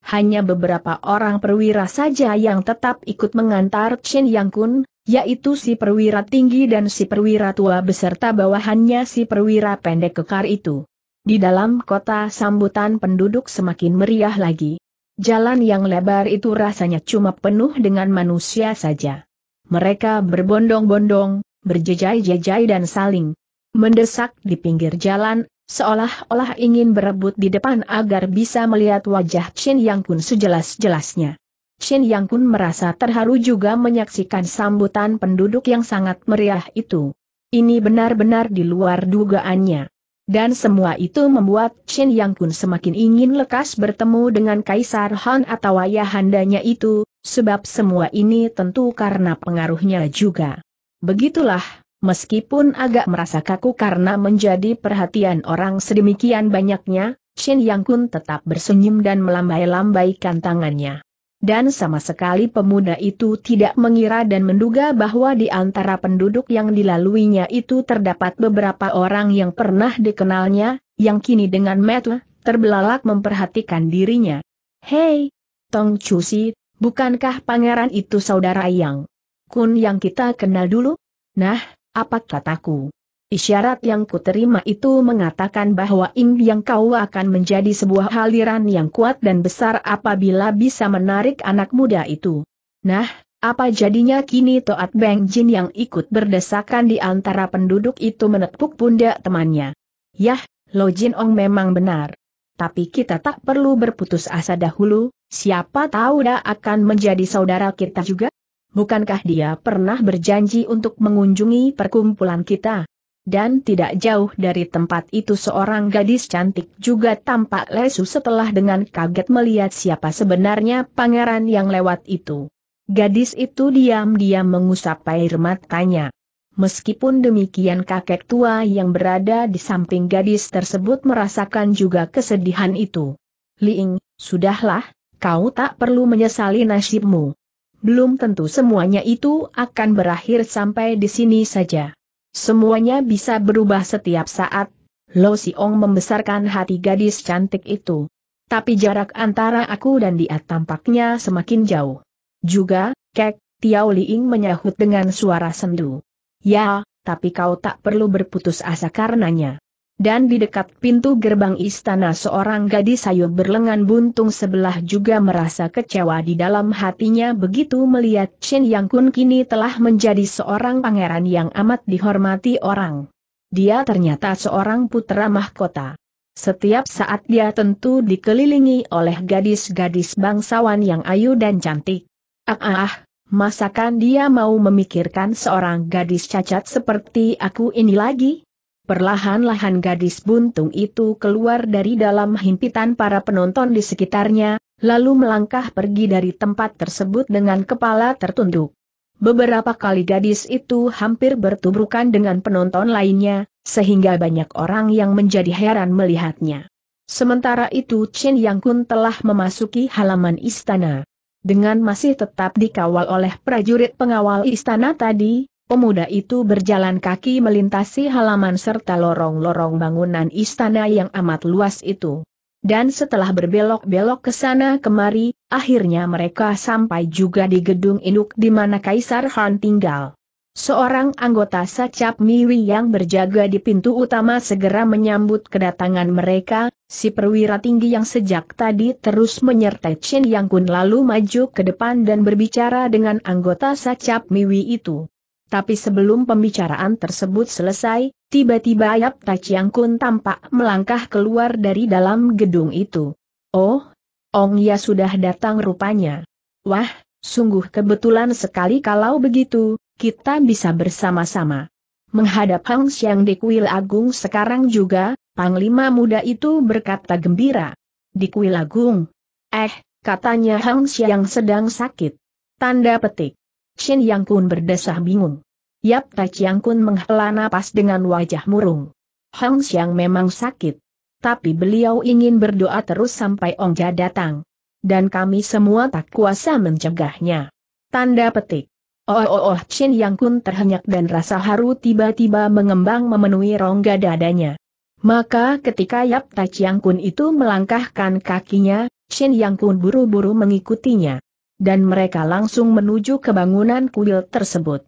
[SPEAKER 1] hanya beberapa orang perwira saja yang tetap ikut mengantar Chen Yang Kun, yaitu si perwira tinggi dan si perwira tua beserta bawahannya si perwira pendek kekar itu. Di dalam kota sambutan penduduk semakin meriah lagi. Jalan yang lebar itu rasanya cuma penuh dengan manusia saja. Mereka berbondong-bondong, berjejai-jejai dan saling mendesak di pinggir jalan, seolah-olah ingin berebut di depan agar bisa melihat wajah Chin Yang Kun sejelas-jelasnya. Chin Yang Kun merasa terharu juga menyaksikan sambutan penduduk yang sangat meriah itu. Ini benar-benar di luar dugaannya. Dan semua itu membuat Chin Yang Kun semakin ingin lekas bertemu dengan Kaisar Han atau ayahandanya itu, sebab semua ini tentu karena pengaruhnya juga. Begitulah, Meskipun agak merasa kaku karena menjadi perhatian orang sedemikian banyaknya, Shin Yang Kun tetap bersenyum dan melambai-lambaikan tangannya. Dan sama sekali pemuda itu tidak mengira dan menduga bahwa di antara penduduk yang dilaluinya itu terdapat beberapa orang yang pernah dikenalnya, yang kini dengan metu, terbelalak memperhatikan dirinya. Hei, Tong Chusi, bukankah pangeran itu saudara Yang Kun yang kita kenal dulu? Nah, apa kataku? Isyarat yang kuterima itu mengatakan bahwa Im Yang Kau akan menjadi sebuah haliran yang kuat dan besar apabila bisa menarik anak muda itu. Nah, apa jadinya kini Toat Beng Jin yang ikut berdesakan di antara penduduk itu menepuk pundak temannya? Yah, Lo Jin Ong memang benar. Tapi kita tak perlu berputus asa dahulu, siapa tahu dah akan menjadi saudara kita juga? bukankah dia pernah berjanji untuk mengunjungi perkumpulan kita? Dan tidak jauh dari tempat itu seorang gadis cantik juga tampak lesu setelah dengan kaget melihat siapa sebenarnya pangeran yang lewat itu. Gadis itu diam-diam mengusap air matanya. Meskipun demikian kakek tua yang berada di samping gadis tersebut merasakan juga kesedihan itu. Liing, sudahlah, kau tak perlu menyesali nasibmu belum tentu semuanya itu akan berakhir sampai di sini saja. Semuanya bisa berubah setiap saat. Lo Siong membesarkan hati gadis cantik itu. Tapi jarak antara aku dan dia tampaknya semakin jauh. Juga, Kek, Tiao Liing menyahut dengan suara sendu. Ya, tapi kau tak perlu berputus asa karenanya dan di dekat pintu gerbang istana seorang gadis ayu berlengan buntung sebelah juga merasa kecewa di dalam hatinya begitu melihat Chen Yang Kun kini telah menjadi seorang pangeran yang amat dihormati orang. Dia ternyata seorang putra mahkota. Setiap saat dia tentu dikelilingi oleh gadis-gadis bangsawan yang ayu dan cantik. Ah ah ah, masakan dia mau memikirkan seorang gadis cacat seperti aku ini lagi? Perlahan-lahan gadis buntung itu keluar dari dalam himpitan para penonton di sekitarnya, lalu melangkah pergi dari tempat tersebut dengan kepala tertunduk. Beberapa kali gadis itu hampir bertubrukan dengan penonton lainnya, sehingga banyak orang yang menjadi heran melihatnya. Sementara itu Chen Yang Kun telah memasuki halaman istana. Dengan masih tetap dikawal oleh prajurit pengawal istana tadi, pemuda itu berjalan kaki melintasi halaman serta lorong-lorong bangunan istana yang amat luas itu. Dan setelah berbelok-belok ke sana kemari, akhirnya mereka sampai juga di gedung induk di mana Kaisar Han tinggal. Seorang anggota Sacap Miwi yang berjaga di pintu utama segera menyambut kedatangan mereka, si perwira tinggi yang sejak tadi terus menyertai Chin Yang Kun lalu maju ke depan dan berbicara dengan anggota Sacap Miwi itu. Tapi sebelum pembicaraan tersebut selesai, tiba-tiba Ayap Tachiang Kun tampak melangkah keluar dari dalam gedung itu. Oh, Ong Ya sudah datang rupanya. Wah, sungguh kebetulan sekali kalau begitu, kita bisa bersama-sama. Menghadap Hang Siang di kuil agung sekarang juga, Panglima muda itu berkata gembira. Di kuil agung. Eh, katanya Hang Siang sedang sakit. Tanda petik. Chin Yang Kun berdesah bingung. Yap Tai Chiang Kun menghela napas dengan wajah murung. Hong Xiang memang sakit. Tapi beliau ingin berdoa terus sampai Ong Ja datang. Dan kami semua tak kuasa mencegahnya. Tanda petik. Oh oh oh Chin Yang Kun terhenyak dan rasa haru tiba-tiba mengembang memenuhi rongga dadanya. Maka ketika Yap Tai Chiang Kun itu melangkahkan kakinya, Chin Yang Kun buru-buru mengikutinya dan mereka langsung menuju ke bangunan kuil tersebut.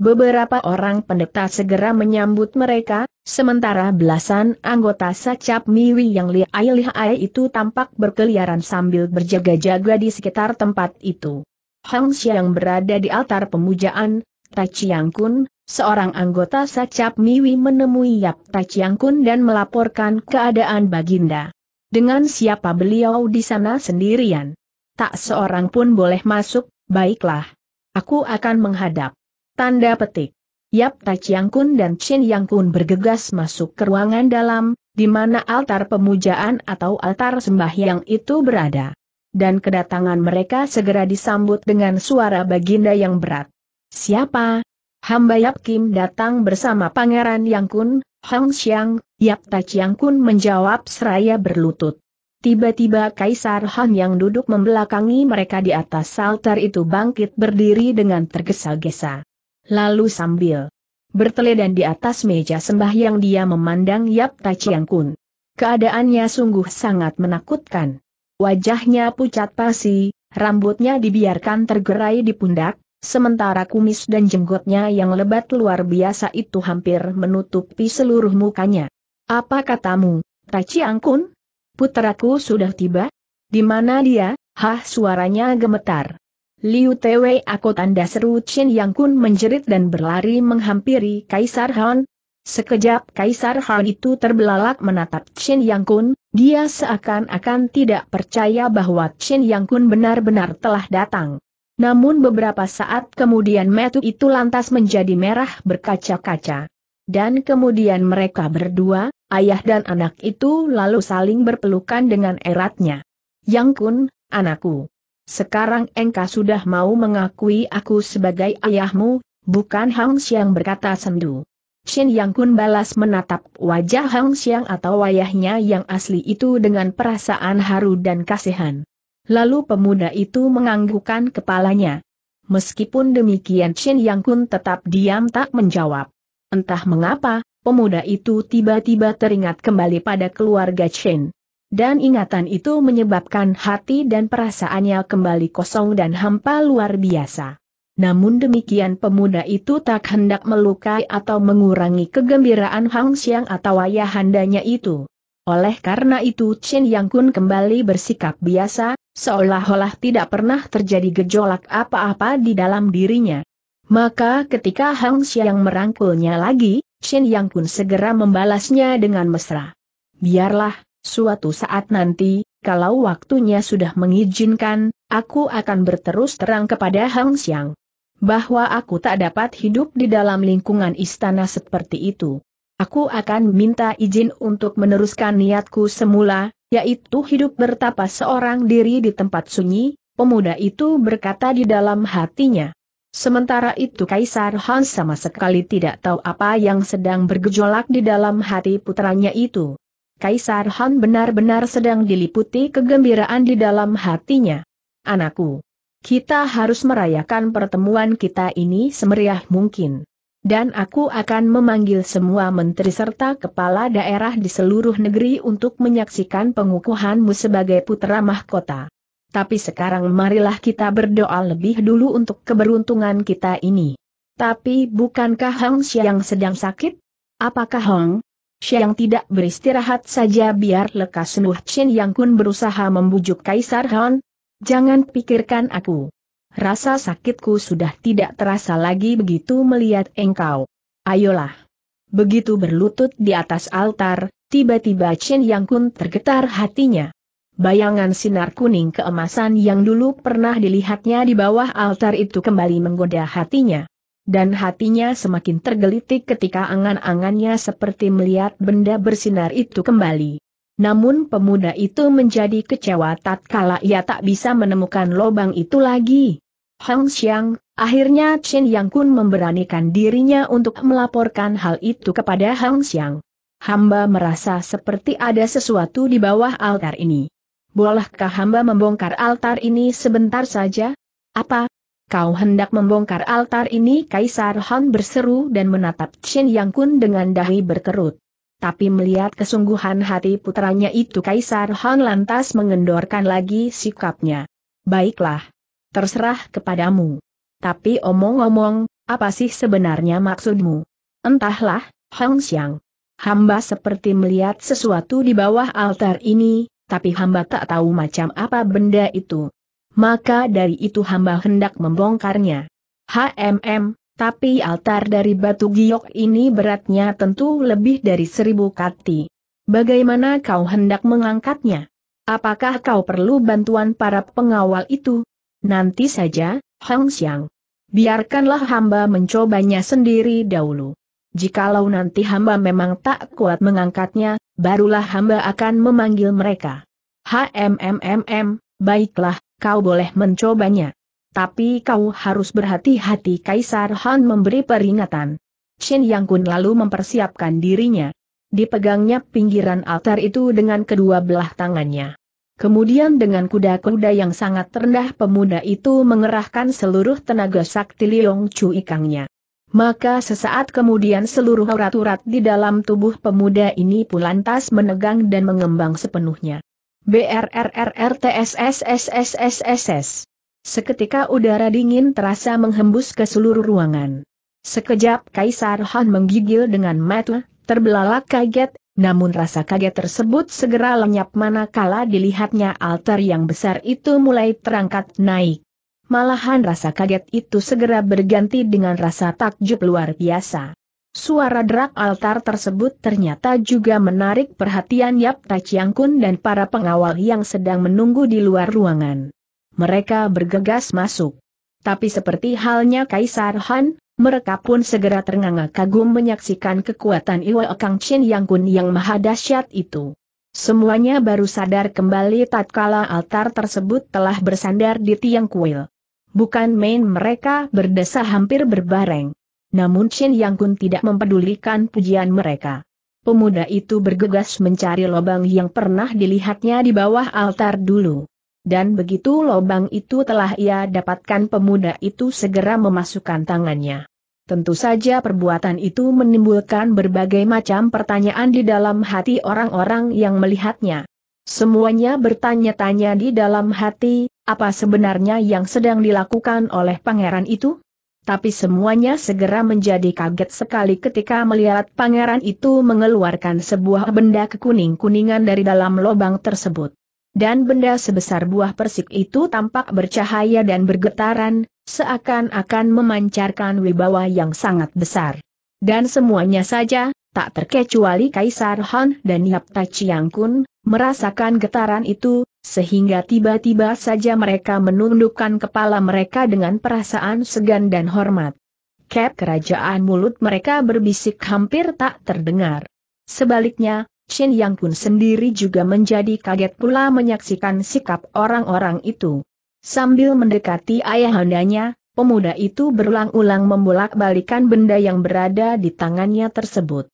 [SPEAKER 1] Beberapa orang pendeta segera menyambut mereka, sementara belasan anggota Sacap Miwi yang liai-liai itu tampak berkeliaran sambil berjaga-jaga di sekitar tempat itu. Hang Xiang berada di altar pemujaan, Tai Chiang Kun, seorang anggota Sacap Miwi menemui Yap Tai Chiang Kun dan melaporkan keadaan Baginda. Dengan siapa beliau di sana sendirian? Tak seorang pun boleh masuk, baiklah. Aku akan menghadap. Tanda petik. Yap Tachiang Kun dan Chin Yang Kun bergegas masuk ke ruangan dalam, di mana altar pemujaan atau altar sembahyang itu berada. Dan kedatangan mereka segera disambut dengan suara baginda yang berat. Siapa? Hamba Yap Kim datang bersama Pangeran Yang Kun, Hong Xiang, Yap Tachiang Kun menjawab seraya berlutut. Tiba-tiba Kaisar Han yang duduk membelakangi mereka di atas salter itu bangkit berdiri dengan tergesa-gesa. Lalu sambil berteledan di atas meja sembahyang dia memandang Yap Ta Chiang Kun. Keadaannya sungguh sangat menakutkan. Wajahnya pucat pasi, rambutnya dibiarkan tergerai di pundak, sementara kumis dan jenggotnya yang lebat luar biasa itu hampir menutupi seluruh mukanya. Apa katamu, Ta Kun? Putraku sudah tiba? Di mana dia? Hah suaranya gemetar. Liu Tewei aku tanda seru Chin Yang Kun menjerit dan berlari menghampiri Kaisar Han. Sekejap Kaisar Han itu terbelalak menatap Chin Yang Kun, dia seakan-akan tidak percaya bahwa Chin Yang Kun benar-benar telah datang. Namun beberapa saat kemudian metu itu lantas menjadi merah berkaca-kaca. Dan kemudian mereka berdua, ayah dan anak itu lalu saling berpelukan dengan eratnya. Yang kun, anakku. Sekarang engkau sudah mau mengakui aku sebagai ayahmu, bukan Hang Xiang berkata sendu. Shin Yang Kun balas menatap wajah Hang Xiang atau ayahnya yang asli itu dengan perasaan haru dan kasihan. Lalu pemuda itu menganggukkan kepalanya. Meskipun demikian Shin Yang Kun tetap diam tak menjawab. Entah mengapa, pemuda itu tiba-tiba teringat kembali pada keluarga Chen. Dan ingatan itu menyebabkan hati dan perasaannya kembali kosong dan hampa luar biasa. Namun demikian pemuda itu tak hendak melukai atau mengurangi kegembiraan Hang Xiang atau ayahandanya itu. Oleh karena itu Chen Yang Kun kembali bersikap biasa, seolah-olah tidak pernah terjadi gejolak apa-apa di dalam dirinya. Maka ketika Hang Xiang merangkulnya lagi, Chen Yang pun segera membalasnya dengan mesra. Biarlah, suatu saat nanti, kalau waktunya sudah mengizinkan, aku akan berterus terang kepada Hang Xiang. Bahwa aku tak dapat hidup di dalam lingkungan istana seperti itu. Aku akan minta izin untuk meneruskan niatku semula, yaitu hidup bertapa seorang diri di tempat sunyi, pemuda itu berkata di dalam hatinya. Sementara itu Kaisar Han sama sekali tidak tahu apa yang sedang bergejolak di dalam hati putranya itu. Kaisar Han benar-benar sedang diliputi kegembiraan di dalam hatinya. Anakku, kita harus merayakan pertemuan kita ini semeriah mungkin. Dan aku akan memanggil semua menteri serta kepala daerah di seluruh negeri untuk menyaksikan pengukuhanmu sebagai putra mahkota. Tapi sekarang marilah kita berdoa lebih dulu untuk keberuntungan kita ini. Tapi bukankah Hong Xiang sedang sakit? Apakah Hong Xiang tidak beristirahat saja biar lekas sembuh Chen Yang Kun berusaha membujuk Kaisar Han? Jangan pikirkan aku. Rasa sakitku sudah tidak terasa lagi begitu melihat engkau. Ayolah. Begitu berlutut di atas altar, tiba-tiba Chen Yang Kun tergetar hatinya bayangan sinar kuning keemasan yang dulu pernah dilihatnya di bawah altar itu kembali menggoda hatinya. Dan hatinya semakin tergelitik ketika angan-angannya seperti melihat benda bersinar itu kembali. Namun pemuda itu menjadi kecewa tatkala ia tak bisa menemukan lobang itu lagi. Hang Xiang, akhirnya Chen Yang Kun memberanikan dirinya untuk melaporkan hal itu kepada Hang Xiang hamba merasa seperti ada sesuatu di bawah altar ini. Bolehkah hamba membongkar altar ini sebentar saja? Apa? Kau hendak membongkar altar ini? Kaisar Han berseru dan menatap Chen Yang Kun dengan dahi berkerut. Tapi melihat kesungguhan hati putranya itu Kaisar Han lantas mengendorkan lagi sikapnya. Baiklah. Terserah kepadamu. Tapi omong-omong, apa sih sebenarnya maksudmu? Entahlah, Hong Xiang. Hamba seperti melihat sesuatu di bawah altar ini, tapi hamba tak tahu macam apa benda itu. Maka dari itu hamba hendak membongkarnya. HMM, tapi altar dari batu giok ini beratnya tentu lebih dari seribu kati. Bagaimana kau hendak mengangkatnya? Apakah kau perlu bantuan para pengawal itu? Nanti saja, Hong Xiang. Biarkanlah hamba mencobanya sendiri dahulu. Jikalau nanti hamba memang tak kuat mengangkatnya, barulah hamba akan memanggil mereka. HMMMM, baiklah, kau boleh mencobanya. Tapi kau harus berhati-hati Kaisar Han memberi peringatan. Chen Yang Kun lalu mempersiapkan dirinya. Dipegangnya pinggiran altar itu dengan kedua belah tangannya. Kemudian dengan kuda-kuda yang sangat rendah pemuda itu mengerahkan seluruh tenaga sakti Liong Chu Ikangnya. Maka sesaat kemudian seluruh urat-urat di dalam tubuh pemuda ini pun lantas menegang dan mengembang sepenuhnya. BRRRRTSSSSSSS. Seketika udara dingin terasa menghembus ke seluruh ruangan. Sekejap Kaisar Han menggigil dengan mata, terbelalak kaget, namun rasa kaget tersebut segera lenyap manakala dilihatnya altar yang besar itu mulai terangkat naik. Malahan rasa kaget itu segera berganti dengan rasa takjub luar biasa. Suara drak altar tersebut ternyata juga menarik perhatian Yap Kun dan para pengawal yang sedang menunggu di luar ruangan. Mereka bergegas masuk. Tapi seperti halnya Kaisar Han, mereka pun segera ternganga kagum menyaksikan kekuatan Iwa Kang Chin Yang Kun yang maha dahsyat itu. Semuanya baru sadar kembali tatkala altar tersebut telah bersandar di tiang kuil. Bukan main mereka berdesa hampir berbareng. Namun Shin Yang Kun tidak mempedulikan pujian mereka. Pemuda itu bergegas mencari lobang yang pernah dilihatnya di bawah altar dulu. Dan begitu lobang itu telah ia dapatkan pemuda itu segera memasukkan tangannya. Tentu saja perbuatan itu menimbulkan berbagai macam pertanyaan di dalam hati orang-orang yang melihatnya. Semuanya bertanya-tanya di dalam hati, apa sebenarnya yang sedang dilakukan oleh pangeran itu? Tapi semuanya segera menjadi kaget sekali ketika melihat pangeran itu mengeluarkan sebuah benda kekuning-kuningan dari dalam lubang tersebut. Dan benda sebesar buah persik itu tampak bercahaya dan bergetaran, seakan-akan memancarkan wibawa yang sangat besar. Dan semuanya saja, tak terkecuali Kaisar Han dan Yapta Chiang Kun, merasakan getaran itu, sehingga tiba-tiba saja mereka menundukkan kepala mereka dengan perasaan segan dan hormat. Kep kerajaan mulut mereka berbisik hampir tak terdengar. Sebaliknya, Chin Yang Kun sendiri juga menjadi kaget pula menyaksikan sikap orang-orang itu. Sambil mendekati ayahandanya, pemuda itu berulang-ulang membolak-balikan benda yang berada di tangannya tersebut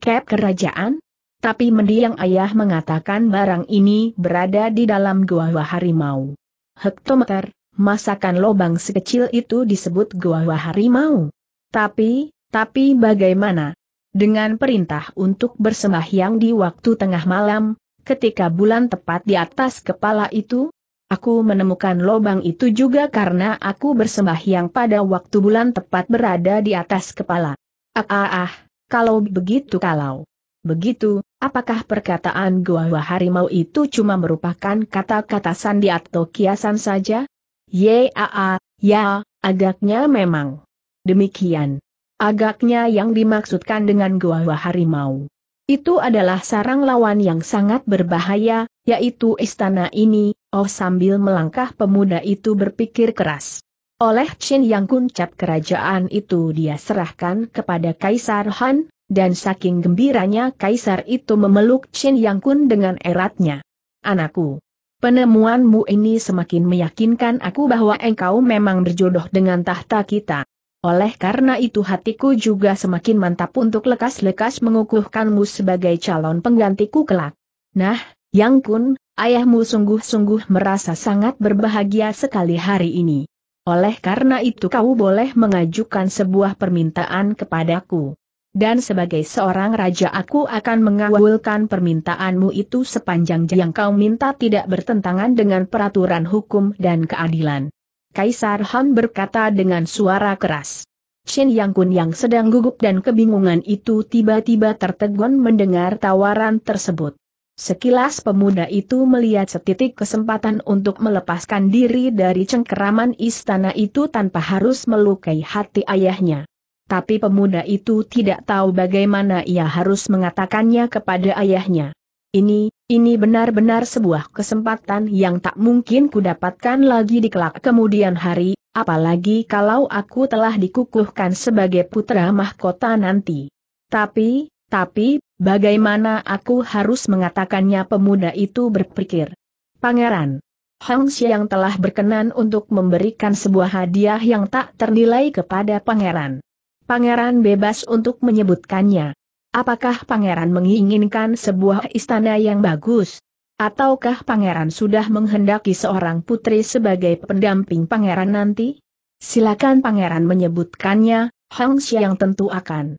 [SPEAKER 1] kep kerajaan? Tapi mendiang ayah mengatakan barang ini berada di dalam gua harimau. Hektometer, masakan lobang sekecil itu disebut gua harimau. Tapi, tapi bagaimana? Dengan perintah untuk bersembahyang di waktu tengah malam, ketika bulan tepat di atas kepala itu, aku menemukan lobang itu juga karena aku bersembahyang pada waktu bulan tepat berada di atas kepala. Ah ah ah, kalau begitu kalau begitu, apakah perkataan gua Harimau itu cuma merupakan kata-kata sandi atau kiasan saja? Yaa, ya, agaknya memang. Demikian. Agaknya yang dimaksudkan dengan gua Harimau. Itu adalah sarang lawan yang sangat berbahaya, yaitu istana ini, oh sambil melangkah pemuda itu berpikir keras. Oleh Chin Yang Kun Kuncap kerajaan itu dia serahkan kepada Kaisar Han, dan saking gembiranya Kaisar itu memeluk Chin Yang Kun dengan eratnya. Anakku, penemuanmu ini semakin meyakinkan aku bahwa engkau memang berjodoh dengan tahta kita. Oleh karena itu hatiku juga semakin mantap untuk lekas-lekas mengukuhkanmu sebagai calon penggantiku kelak. Nah, Yang Kun, ayahmu sungguh-sungguh merasa sangat berbahagia sekali hari ini. Oleh karena itu kau boleh mengajukan sebuah permintaan kepadaku. Dan sebagai seorang raja aku akan mengawalkan permintaanmu itu sepanjang yang kau minta tidak bertentangan dengan peraturan hukum dan keadilan. Kaisar Han berkata dengan suara keras. Shen Yang Kun yang sedang gugup dan kebingungan itu tiba-tiba tertegun mendengar tawaran tersebut. Sekilas pemuda itu melihat setitik kesempatan untuk melepaskan diri dari cengkeraman istana itu tanpa harus melukai hati ayahnya. Tapi pemuda itu tidak tahu bagaimana ia harus mengatakannya kepada ayahnya. Ini, ini benar-benar sebuah kesempatan yang tak mungkin kudapatkan lagi di kelak kemudian hari, apalagi kalau aku telah dikukuhkan sebagai putra mahkota nanti. Tapi, tapi, bagaimana aku harus mengatakannya pemuda itu berpikir. Pangeran. Hang Xiang telah berkenan untuk memberikan sebuah hadiah yang tak ternilai kepada pangeran. Pangeran bebas untuk menyebutkannya. Apakah pangeran menginginkan sebuah istana yang bagus? Ataukah pangeran sudah menghendaki seorang putri sebagai pendamping pangeran nanti? Silakan pangeran menyebutkannya, Hang Xiang tentu akan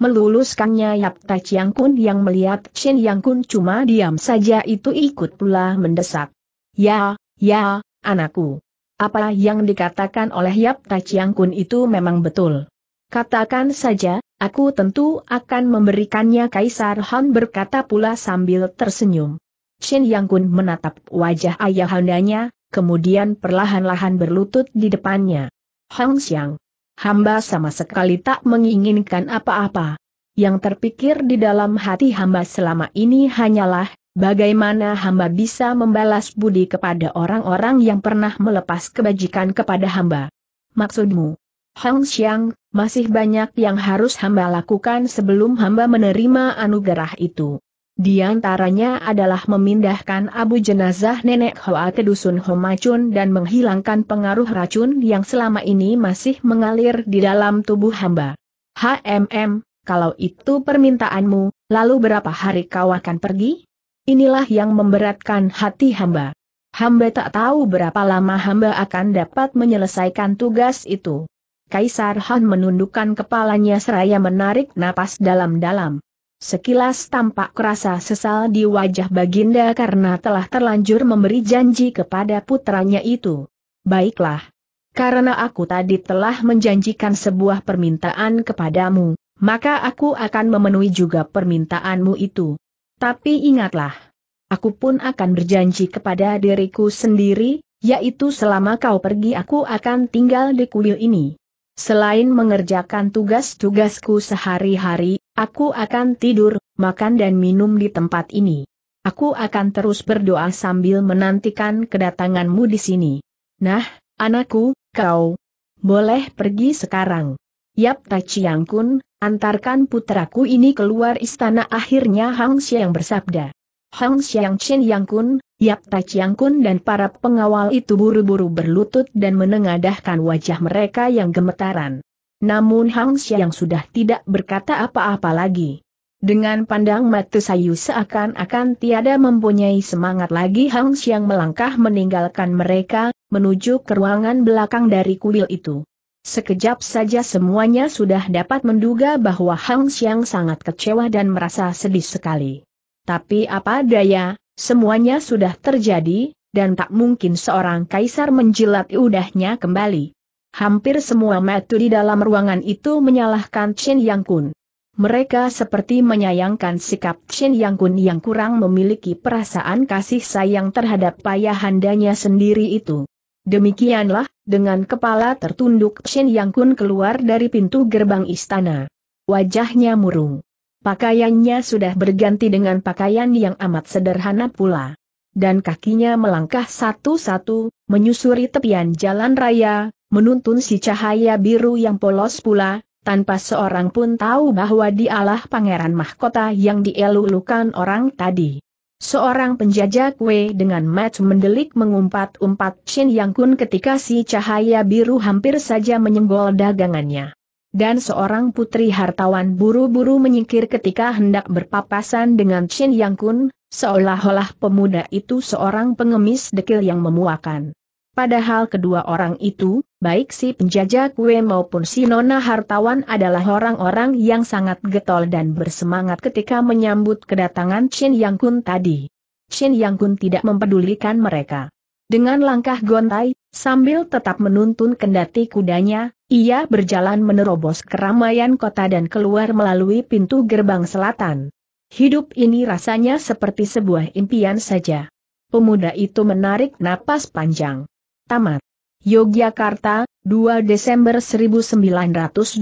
[SPEAKER 1] meluluskannya Yap Tai Chiang Kun yang melihat Chin Yang Kun cuma diam saja itu ikut pula mendesak. Ya, ya, anakku. Apa yang dikatakan oleh Yap Tai Chiang Kun itu memang betul. Katakan saja, aku tentu akan memberikannya Kaisar Han berkata pula sambil tersenyum. Chin Yang Kun menatap wajah ayahandanya, kemudian perlahan-lahan berlutut di depannya. Hang Xiang hamba sama sekali tak menginginkan apa-apa. Yang terpikir di dalam hati hamba selama ini hanyalah, bagaimana hamba bisa membalas budi kepada orang-orang yang pernah melepas kebajikan kepada hamba. Maksudmu, Hong Xiang, masih banyak yang harus hamba lakukan sebelum hamba menerima anugerah itu. Di antaranya adalah memindahkan abu jenazah nenek Hoa ke dusun Homacun dan menghilangkan pengaruh racun yang selama ini masih mengalir di dalam tubuh hamba. HMM, kalau itu permintaanmu, lalu berapa hari kau akan pergi? Inilah yang memberatkan hati hamba. Hamba tak tahu berapa lama hamba akan dapat menyelesaikan tugas itu. Kaisar Han menundukkan kepalanya seraya menarik napas dalam-dalam. Sekilas tampak kerasa sesal di wajah Baginda karena telah terlanjur memberi janji kepada putranya itu. Baiklah. Karena aku tadi telah menjanjikan sebuah permintaan kepadamu, maka aku akan memenuhi juga permintaanmu itu. Tapi ingatlah, aku pun akan berjanji kepada diriku sendiri, yaitu selama kau pergi aku akan tinggal di kuil ini. Selain mengerjakan tugas-tugasku sehari-hari, Aku akan tidur, makan dan minum di tempat ini. Aku akan terus berdoa sambil menantikan kedatanganmu di sini. Nah, anakku, kau boleh pergi sekarang. Yap Tachiang Kun, antarkan putraku ini keluar istana akhirnya Hang Xiang bersabda. Hang Xiang Chin Yang Kun, Yap Tachiang Kun dan para pengawal itu buru-buru berlutut dan menengadahkan wajah mereka yang gemetaran. Namun Hang Xiang sudah tidak berkata apa-apa lagi. Dengan pandang mata sayu seakan-akan tiada mempunyai semangat lagi Hang Xiang melangkah meninggalkan mereka, menuju ke ruangan belakang dari kuil itu. Sekejap saja semuanya sudah dapat menduga bahwa Hang Xiang sangat kecewa dan merasa sedih sekali. Tapi apa daya, semuanya sudah terjadi, dan tak mungkin seorang kaisar menjilat udahnya kembali. Hampir semua metu di dalam ruangan itu menyalahkan Chen Yang Kun. Mereka seperti menyayangkan sikap Chen Yang Kun yang kurang memiliki perasaan kasih sayang terhadap payahandanya sendiri itu. Demikianlah, dengan kepala tertunduk Chen Yang Kun keluar dari pintu gerbang istana. Wajahnya murung. Pakaiannya sudah berganti dengan pakaian yang amat sederhana pula. Dan kakinya melangkah satu-satu, menyusuri tepian jalan raya, menuntun si cahaya biru yang polos pula, tanpa seorang pun tahu bahwa dialah pangeran mahkota yang dielulukan orang tadi. Seorang penjajah kue dengan match mendelik mengumpat-umpat Shin Yang Kun ketika si cahaya biru hampir saja menyenggol dagangannya. Dan seorang putri hartawan buru-buru menyingkir ketika hendak berpapasan dengan Shin Yang Kun, seolah-olah pemuda itu seorang pengemis dekil yang memuakan. Padahal kedua orang itu, baik si penjajah kue maupun si nona hartawan adalah orang-orang yang sangat getol dan bersemangat ketika menyambut kedatangan Chin Yang Kun tadi. Chin Yang Kun tidak mempedulikan mereka. Dengan langkah gontai, sambil tetap menuntun kendati kudanya, ia berjalan menerobos keramaian kota dan keluar melalui pintu gerbang selatan. Hidup ini rasanya seperti sebuah impian saja. Pemuda itu menarik napas panjang. Tamat. Yogyakarta, 2 Desember 1982